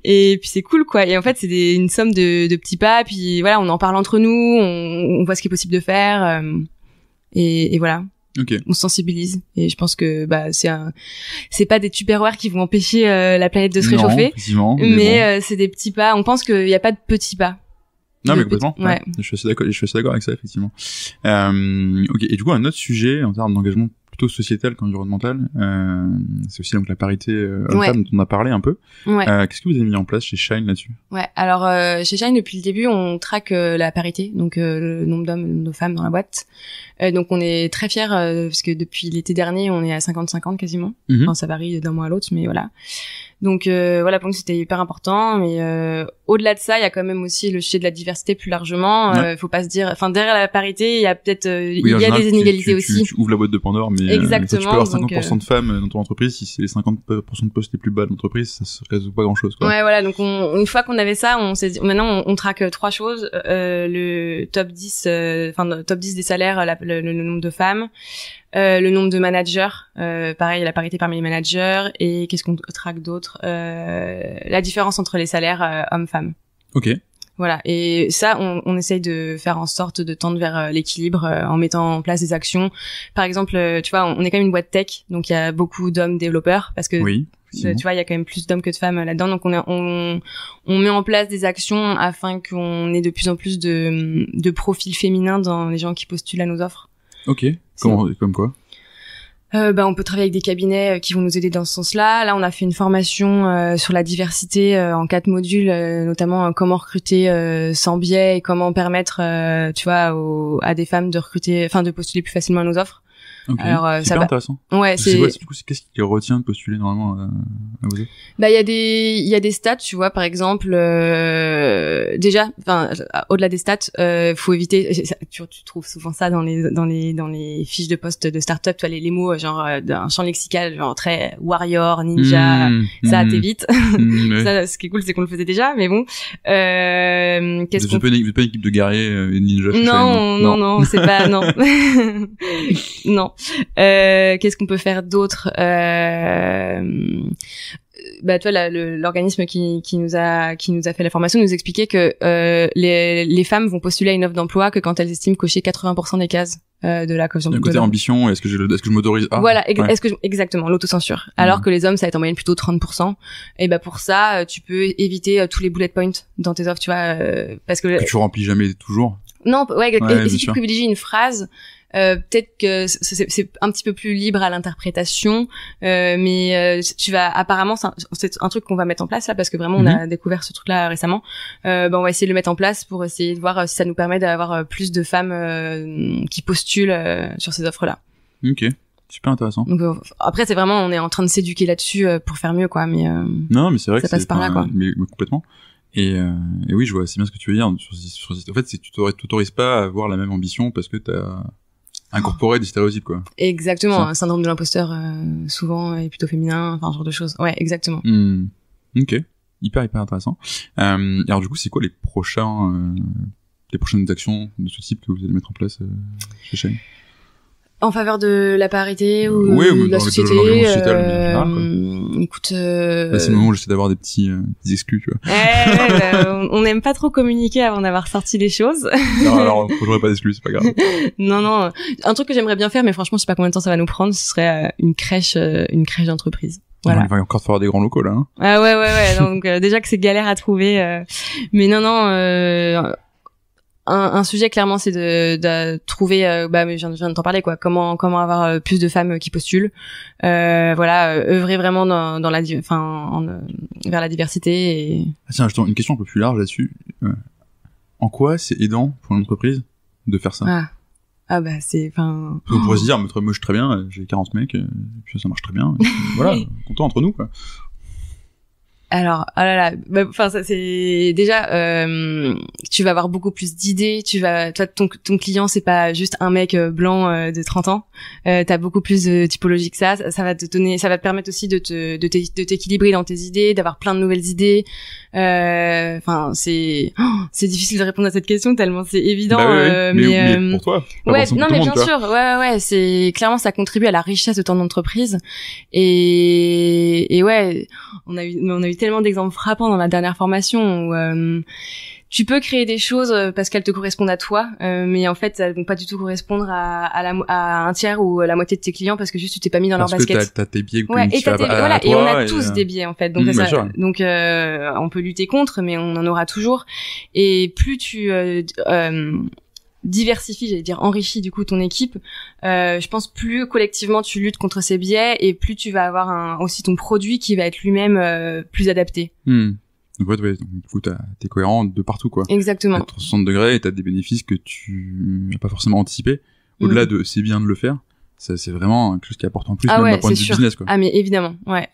et puis c'est cool quoi et en fait c'est une somme de, de, petits pas puis voilà on en parle entre nous on, voit ce qui est possible de faire et, et voilà on sensibilise et je pense que bah c'est un c'est pas des tupperwares qui vont empêcher euh, la planète de se réchauffer, mais, euh, c'est des petits pas. On pense qu'il n'y a pas de petits pas. Non mais complètement. Ouais. Je suis d'accord. Je suis d'accord avec ça effectivement. Euh, ok. Et du coup un autre sujet en termes d'engagement plutôt sociétale qu'environnementale. Euh, c'est aussi donc la parité euh, femme dont on a parlé un peu. Euh, qu'est-ce que vous avez mis en place chez Shine là-dessus Ouais, alors euh, chez Shine depuis le début, on traque la parité, donc le nombre d'hommes, et de femmes dans la boîte. donc on est très fiers parce que depuis l'été dernier, on est à 50-50 quasiment. Mhm. Enfin, ça varie d'un mois à l'autre, mais voilà. Donc euh, voilà, pour nous c'était hyper important. Mais euh, au-delà de ça, il y a quand même aussi le sujet de la diversité plus largement. Euh, faut pas se dire, enfin derrière la parité, il y a peut-être euh, il y a des inégalités aussi. Tu, ouvres la boîte de Pandore, mais exactement. Euh, tu peux avoir 50% euh, de femmes dans ton entreprise. Si c'est les 50% de postes les plus bas de l'entreprise, ça se résout pas grand-chose. Ouais, voilà. Donc une fois qu'on avait ça, on s'est maintenant on, traque trois choses le top 10, enfin top 10 des salaires, le, le, nombre de femmes. Euh, le nombre de managers, euh, pareil la parité parmi les managers et qu'est-ce qu'on traque d'autre, euh, la différence entre les salaires euh, hommes-femmes. Ok. Voilà et ça on, on, essaye de faire en sorte de tendre vers l'équilibre en mettant en place des actions. Par exemple, tu vois, on, est quand même une boîte tech, donc il y a beaucoup d'hommes développeurs parce que Tu vois, il y a quand même plus d'hommes que de femmes là-dedans, donc on, on, on met en place des actions afin qu'on ait de plus en plus de, de profils féminins dans les gens qui postulent à nos offres. Ok. Comment, comme quoi euh, bah, on peut travailler avec des cabinets euh, qui vont nous aider dans ce sens-là. Là, on a fait une formation euh, sur la diversité euh, en quatre modules, notamment comment recruter sans biais et comment permettre, tu vois, à des femmes de recruter, enfin de postuler plus facilement à nos offres. Alors, euh, ça Ouais, c'est. du coup, qu'est-ce qui retient de postuler normalement euh, à, bosser Bah, il y a des, il y a des stats, tu vois, par exemple, euh, déjà, enfin, au-delà des stats, euh, faut éviter. Tu, tu, trouves souvent ça dans les, dans les, dans les fiches de poste de start-up, tu vois, les, les mots genre d'un champ lexical, genre très warrior, ninja, hmm, ça mmh, t'évite. Hmm. Hmm, ça, ce qui est cool, c'est qu'on le faisait déjà, mais bon. Euh, qu'est-ce vous, êtes pas une équipe de guerriers, ninja. Non, non, non, non, c'est pas non, non. Euh, qu'est-ce qu'on peut faire d'autre euh, euh, bah toi l'organisme qui, nous a qui nous a fait la formation nous expliquait que les, femmes vont postuler à une offre d'emploi que quand elles estiment cocher 80% des cases de la coefficient du côté ambition est-ce que je m'autorise voilà est-ce que exactement l'autocensure alors mmh. que les hommes ça va être en moyenne plutôt 30% et bah pour ça tu peux éviter tous les bullet points dans tes offres tu vois parce que, tu remplis jamais toujours non ouais, et si tu privilégies une phrase euh, peut-être que c'est un petit peu plus libre à l'interprétation, euh, mais euh, tu vas apparemment c'est un, truc qu'on va mettre en place là parce que vraiment on a mhm. découvert ce truc là récemment. Euh, ben on va essayer de le mettre en place pour essayer de voir si ça nous permet d'avoir plus de femmes qui postulent sur ces offres là. Ok. Super intéressant. après, c'est vraiment, on est en train de s'éduquer là-dessus pour faire mieux, quoi. Mais non, mais c'est vrai ça passe par là, quoi. Mais, complètement. Et, et, oui, je vois assez bien ce que tu veux dire. Sur, fait en fait, tu t'autorises pas à avoir la même ambition parce que t'as incorporer des stéréotypes quoi. Exactement, un syndrome de l'imposteur euh, souvent est plutôt féminin, enfin un genre de choses. Ouais, exactement. Hmm. Ok, hyper hyper intéressant. Euh, alors du coup, c'est quoi les prochains euh, les prochaines actions de ce type que vous allez mettre en place euh, chez Shane en faveur de la parité ou oui, de la société. euh, général, ah, euh, écoute, euh... bah, c'est le moment où j'essaie d'avoir des petits euh, des exclus, tu vois. Bah, on n'aime pas trop communiquer avant d'avoir sorti les choses. non, alors j'aurais pas d'exclus, c'est pas grave. non, non, un truc que j'aimerais bien faire, mais franchement, je sais pas combien de temps ça va nous prendre. Ce serait euh, une crèche, une crèche d'entreprise. Voilà. Il va encore falloir des grands locaux là. Hein. Ah ouais ouais ouais. donc déjà que c'est galère à trouver, mais non non un, sujet clairement c'est de, trouver euh, bah je viens, de t'en parler quoi comment comment avoir euh, plus de femmes euh, qui postulent voilà œuvrer vraiment dans, la vers la diversité ah, tiens une question un peu plus large là-dessus en quoi c'est aidant pour une entreprise de faire ça ah. ah. bah c'est enfin. On pourrait se dire, moi je suis très bien, j'ai 40 mecs, puis ça marche très bien. voilà, content entre nous quoi alors, oh là là, bah, enfin ça c'est déjà, euh, tu vas avoir beaucoup plus d'idées. Tu vas, toi ton, ton client c'est pas juste un mec euh, blanc euh, de 30 ans. Euh, T'as beaucoup plus de typologie que ça. ça. va te donner, ça va te permettre aussi de te de t'équilibrer dans tes idées, d'avoir plein de nouvelles idées, euh, enfin, c'est oh, c'est difficile de répondre à cette question tellement c'est évident. Bah ouais, euh, mais, mais, euh, pour toi. Ouais, non, mais bien sûr. Ouais, ouais, c'est clairement ça contribue à la richesse de ton entreprise. Et et ouais, on a eu on a eu tellement d'exemples frappants dans la dernière formation où tu peux créer des choses euh, parce qu'elles te correspondent à toi, euh, mais en fait, elles vont pas du tout correspondre à, à, la, à un tiers ou à la moitié de tes clients parce que juste tu t'es pas mis dans leur basket. Parce que t'as tes biais ouais, et, as tes, et on a tous euh, des biais en fait. Donc, mm, on peut lutter contre, mais on en aura toujours. Et plus tu diversifies, j'allais dire enrichis du coup ton équipe, je pense plus collectivement tu luttes contre ces biais et plus tu vas avoir un, aussi ton produit qui va être lui-même plus adapté. Mm. Donc, ouais, donc, du coup, t'es cohérent de partout, quoi. Exactement. À 360 degrés et t'as des bénéfices que tu n'as pas forcément anticipé. Au-delà mm. de c'est bien de le faire, c'est vraiment quelque chose qui apporte en plus, ah même ouais, point de vue business, quoi. Ah, mais évidemment, ouais.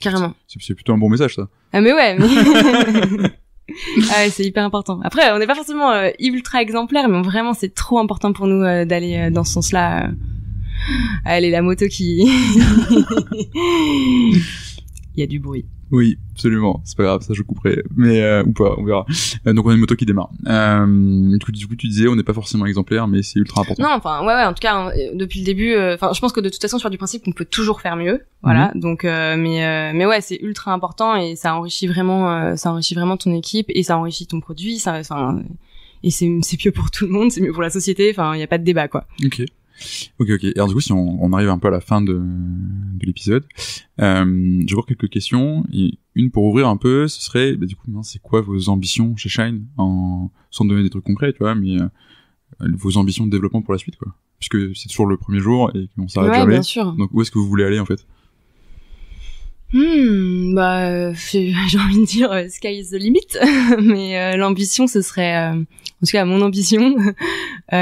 Carrément. C'est plutôt un bon message, ça. Ah, mais ouais. ah ouais, c'est hyper important. Après, on n'est pas forcément euh, ultra exemplaire, mais vraiment, c'est trop important pour nous euh, d'aller euh, dans ce sens-là. est la moto qui... Il y a du bruit. Oui, absolument. C'est pas grave, ça je couperai, mais euh, ou pas, on verra. Euh, donc on a une moto qui démarre. Euh, du, coup, tu disais, on n'est pas forcément exemplaire, mais c'est ultra important. Non, enfin, ouais, ouais. En tout cas, euh, depuis le début, enfin, je pense que de toute façon, sur du principe qu'on peut toujours faire mieux, voilà. Mhm. Donc, mais, mais ouais, c'est ultra important et ça enrichit vraiment, ça enrichit vraiment ton équipe et ça enrichit ton produit. Ça, enfin, et c'est c'est mieux pour tout le monde, c'est mieux pour la société. Enfin, il n'y a pas de débat, quoi. Ok. Ok, ok. Et alors du coup, si on, arrive un peu à la fin de, l'épisode, euh, j'ai quelques questions. Et une pour ouvrir un peu, ce serait, bah, du coup, c'est quoi vos ambitions chez Shine, en, sans donner des trucs concrets, tu vois, mais euh, vos ambitions de développement pour la suite, quoi. Puisque c'est toujours le premier jour et on s'arrête ouais, Bien sûr. Donc où est-ce que vous voulez aller en fait hmm, bah, j'ai envie de dire euh, sky is the limit, mais euh, l'ambition ce serait, en tout cas mon ambition,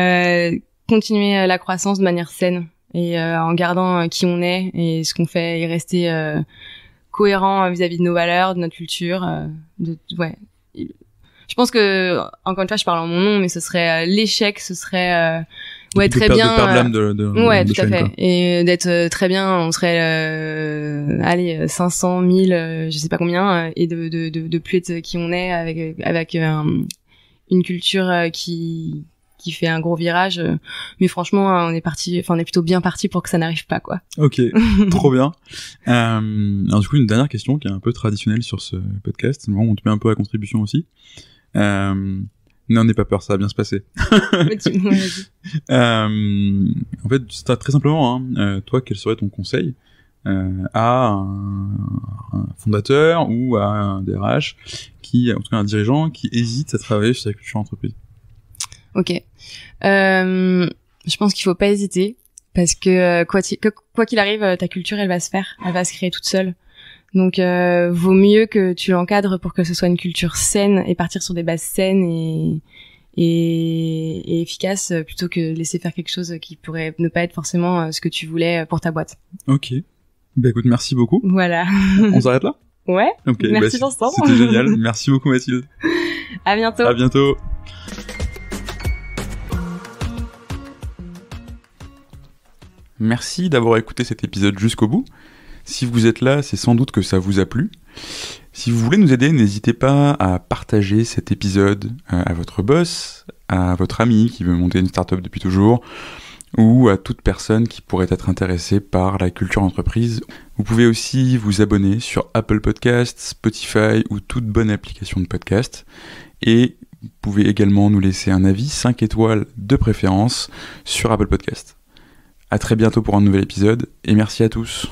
continuer euh, la croissance de manière saine et euh, en gardant euh, qui on est et ce qu'on fait et rester cohérent vis-à-vis de nos valeurs, de notre culture, de ouais. Je pense que encore une fois, je parle en mon nom, mais ce serait l'échec, ce serait ouais très bien de, de, ouais tout à fait et d'être très bien on serait allez 500 1000 je sais pas combien et de de de, plus être qui on est avec avec une culture qui qui fait un gros virage. Euh, mais franchement, hein, on est parti, enfin, on est plutôt bien parti pour que ça n'arrive pas, quoi. Ok, trop bien. Euh, alors du coup, une dernière question qui est un peu traditionnelle sur ce podcast. on te met un peu à contribution aussi. Euh, on' n'aie pas peur, ça va bien se passer. Euh, en fait, très simplement, hein, euh, toi, quel serait ton conseil à un, fondateur ou à un DRH qui, en tout cas un dirigeant, qui hésite à travailler sur la culture entreprise. Ok. Euh, je pense qu'il faut pas hésiter parce que euh, quoi qu'il arrive, euh, ta culture, elle va se faire, elle va se créer toute seule. Donc, vaut mieux que tu l'encadres pour que ce soit une culture saine et partir sur des bases saines et, efficaces plutôt que laisser faire quelque chose qui pourrait ne pas être forcément ce que tu voulais pour ta boîte. Ok. Bah écoute, merci beaucoup. Voilà. On s'arrête là Ouais. merci bah, C'était génial. Merci beaucoup Mathilde. À bientôt. À bientôt. Merci d'avoir écouté cet épisode jusqu'au bout. Si vous êtes là, c'est sans doute que ça vous a plu. Si vous voulez nous aider, n'hésitez pas à partager cet épisode euh, à votre boss, à votre ami qui veut monter une startup depuis toujours, ou à toute personne qui pourrait être intéressée par la culture entreprise. Vous pouvez aussi vous abonner sur Apple Podcasts, Spotify ou toute bonne application de podcast. Et vous pouvez également nous laisser un avis 5 étoiles de préférence sur Apple Podcasts. À très bientôt pour un nouvel épisode et merci à tous.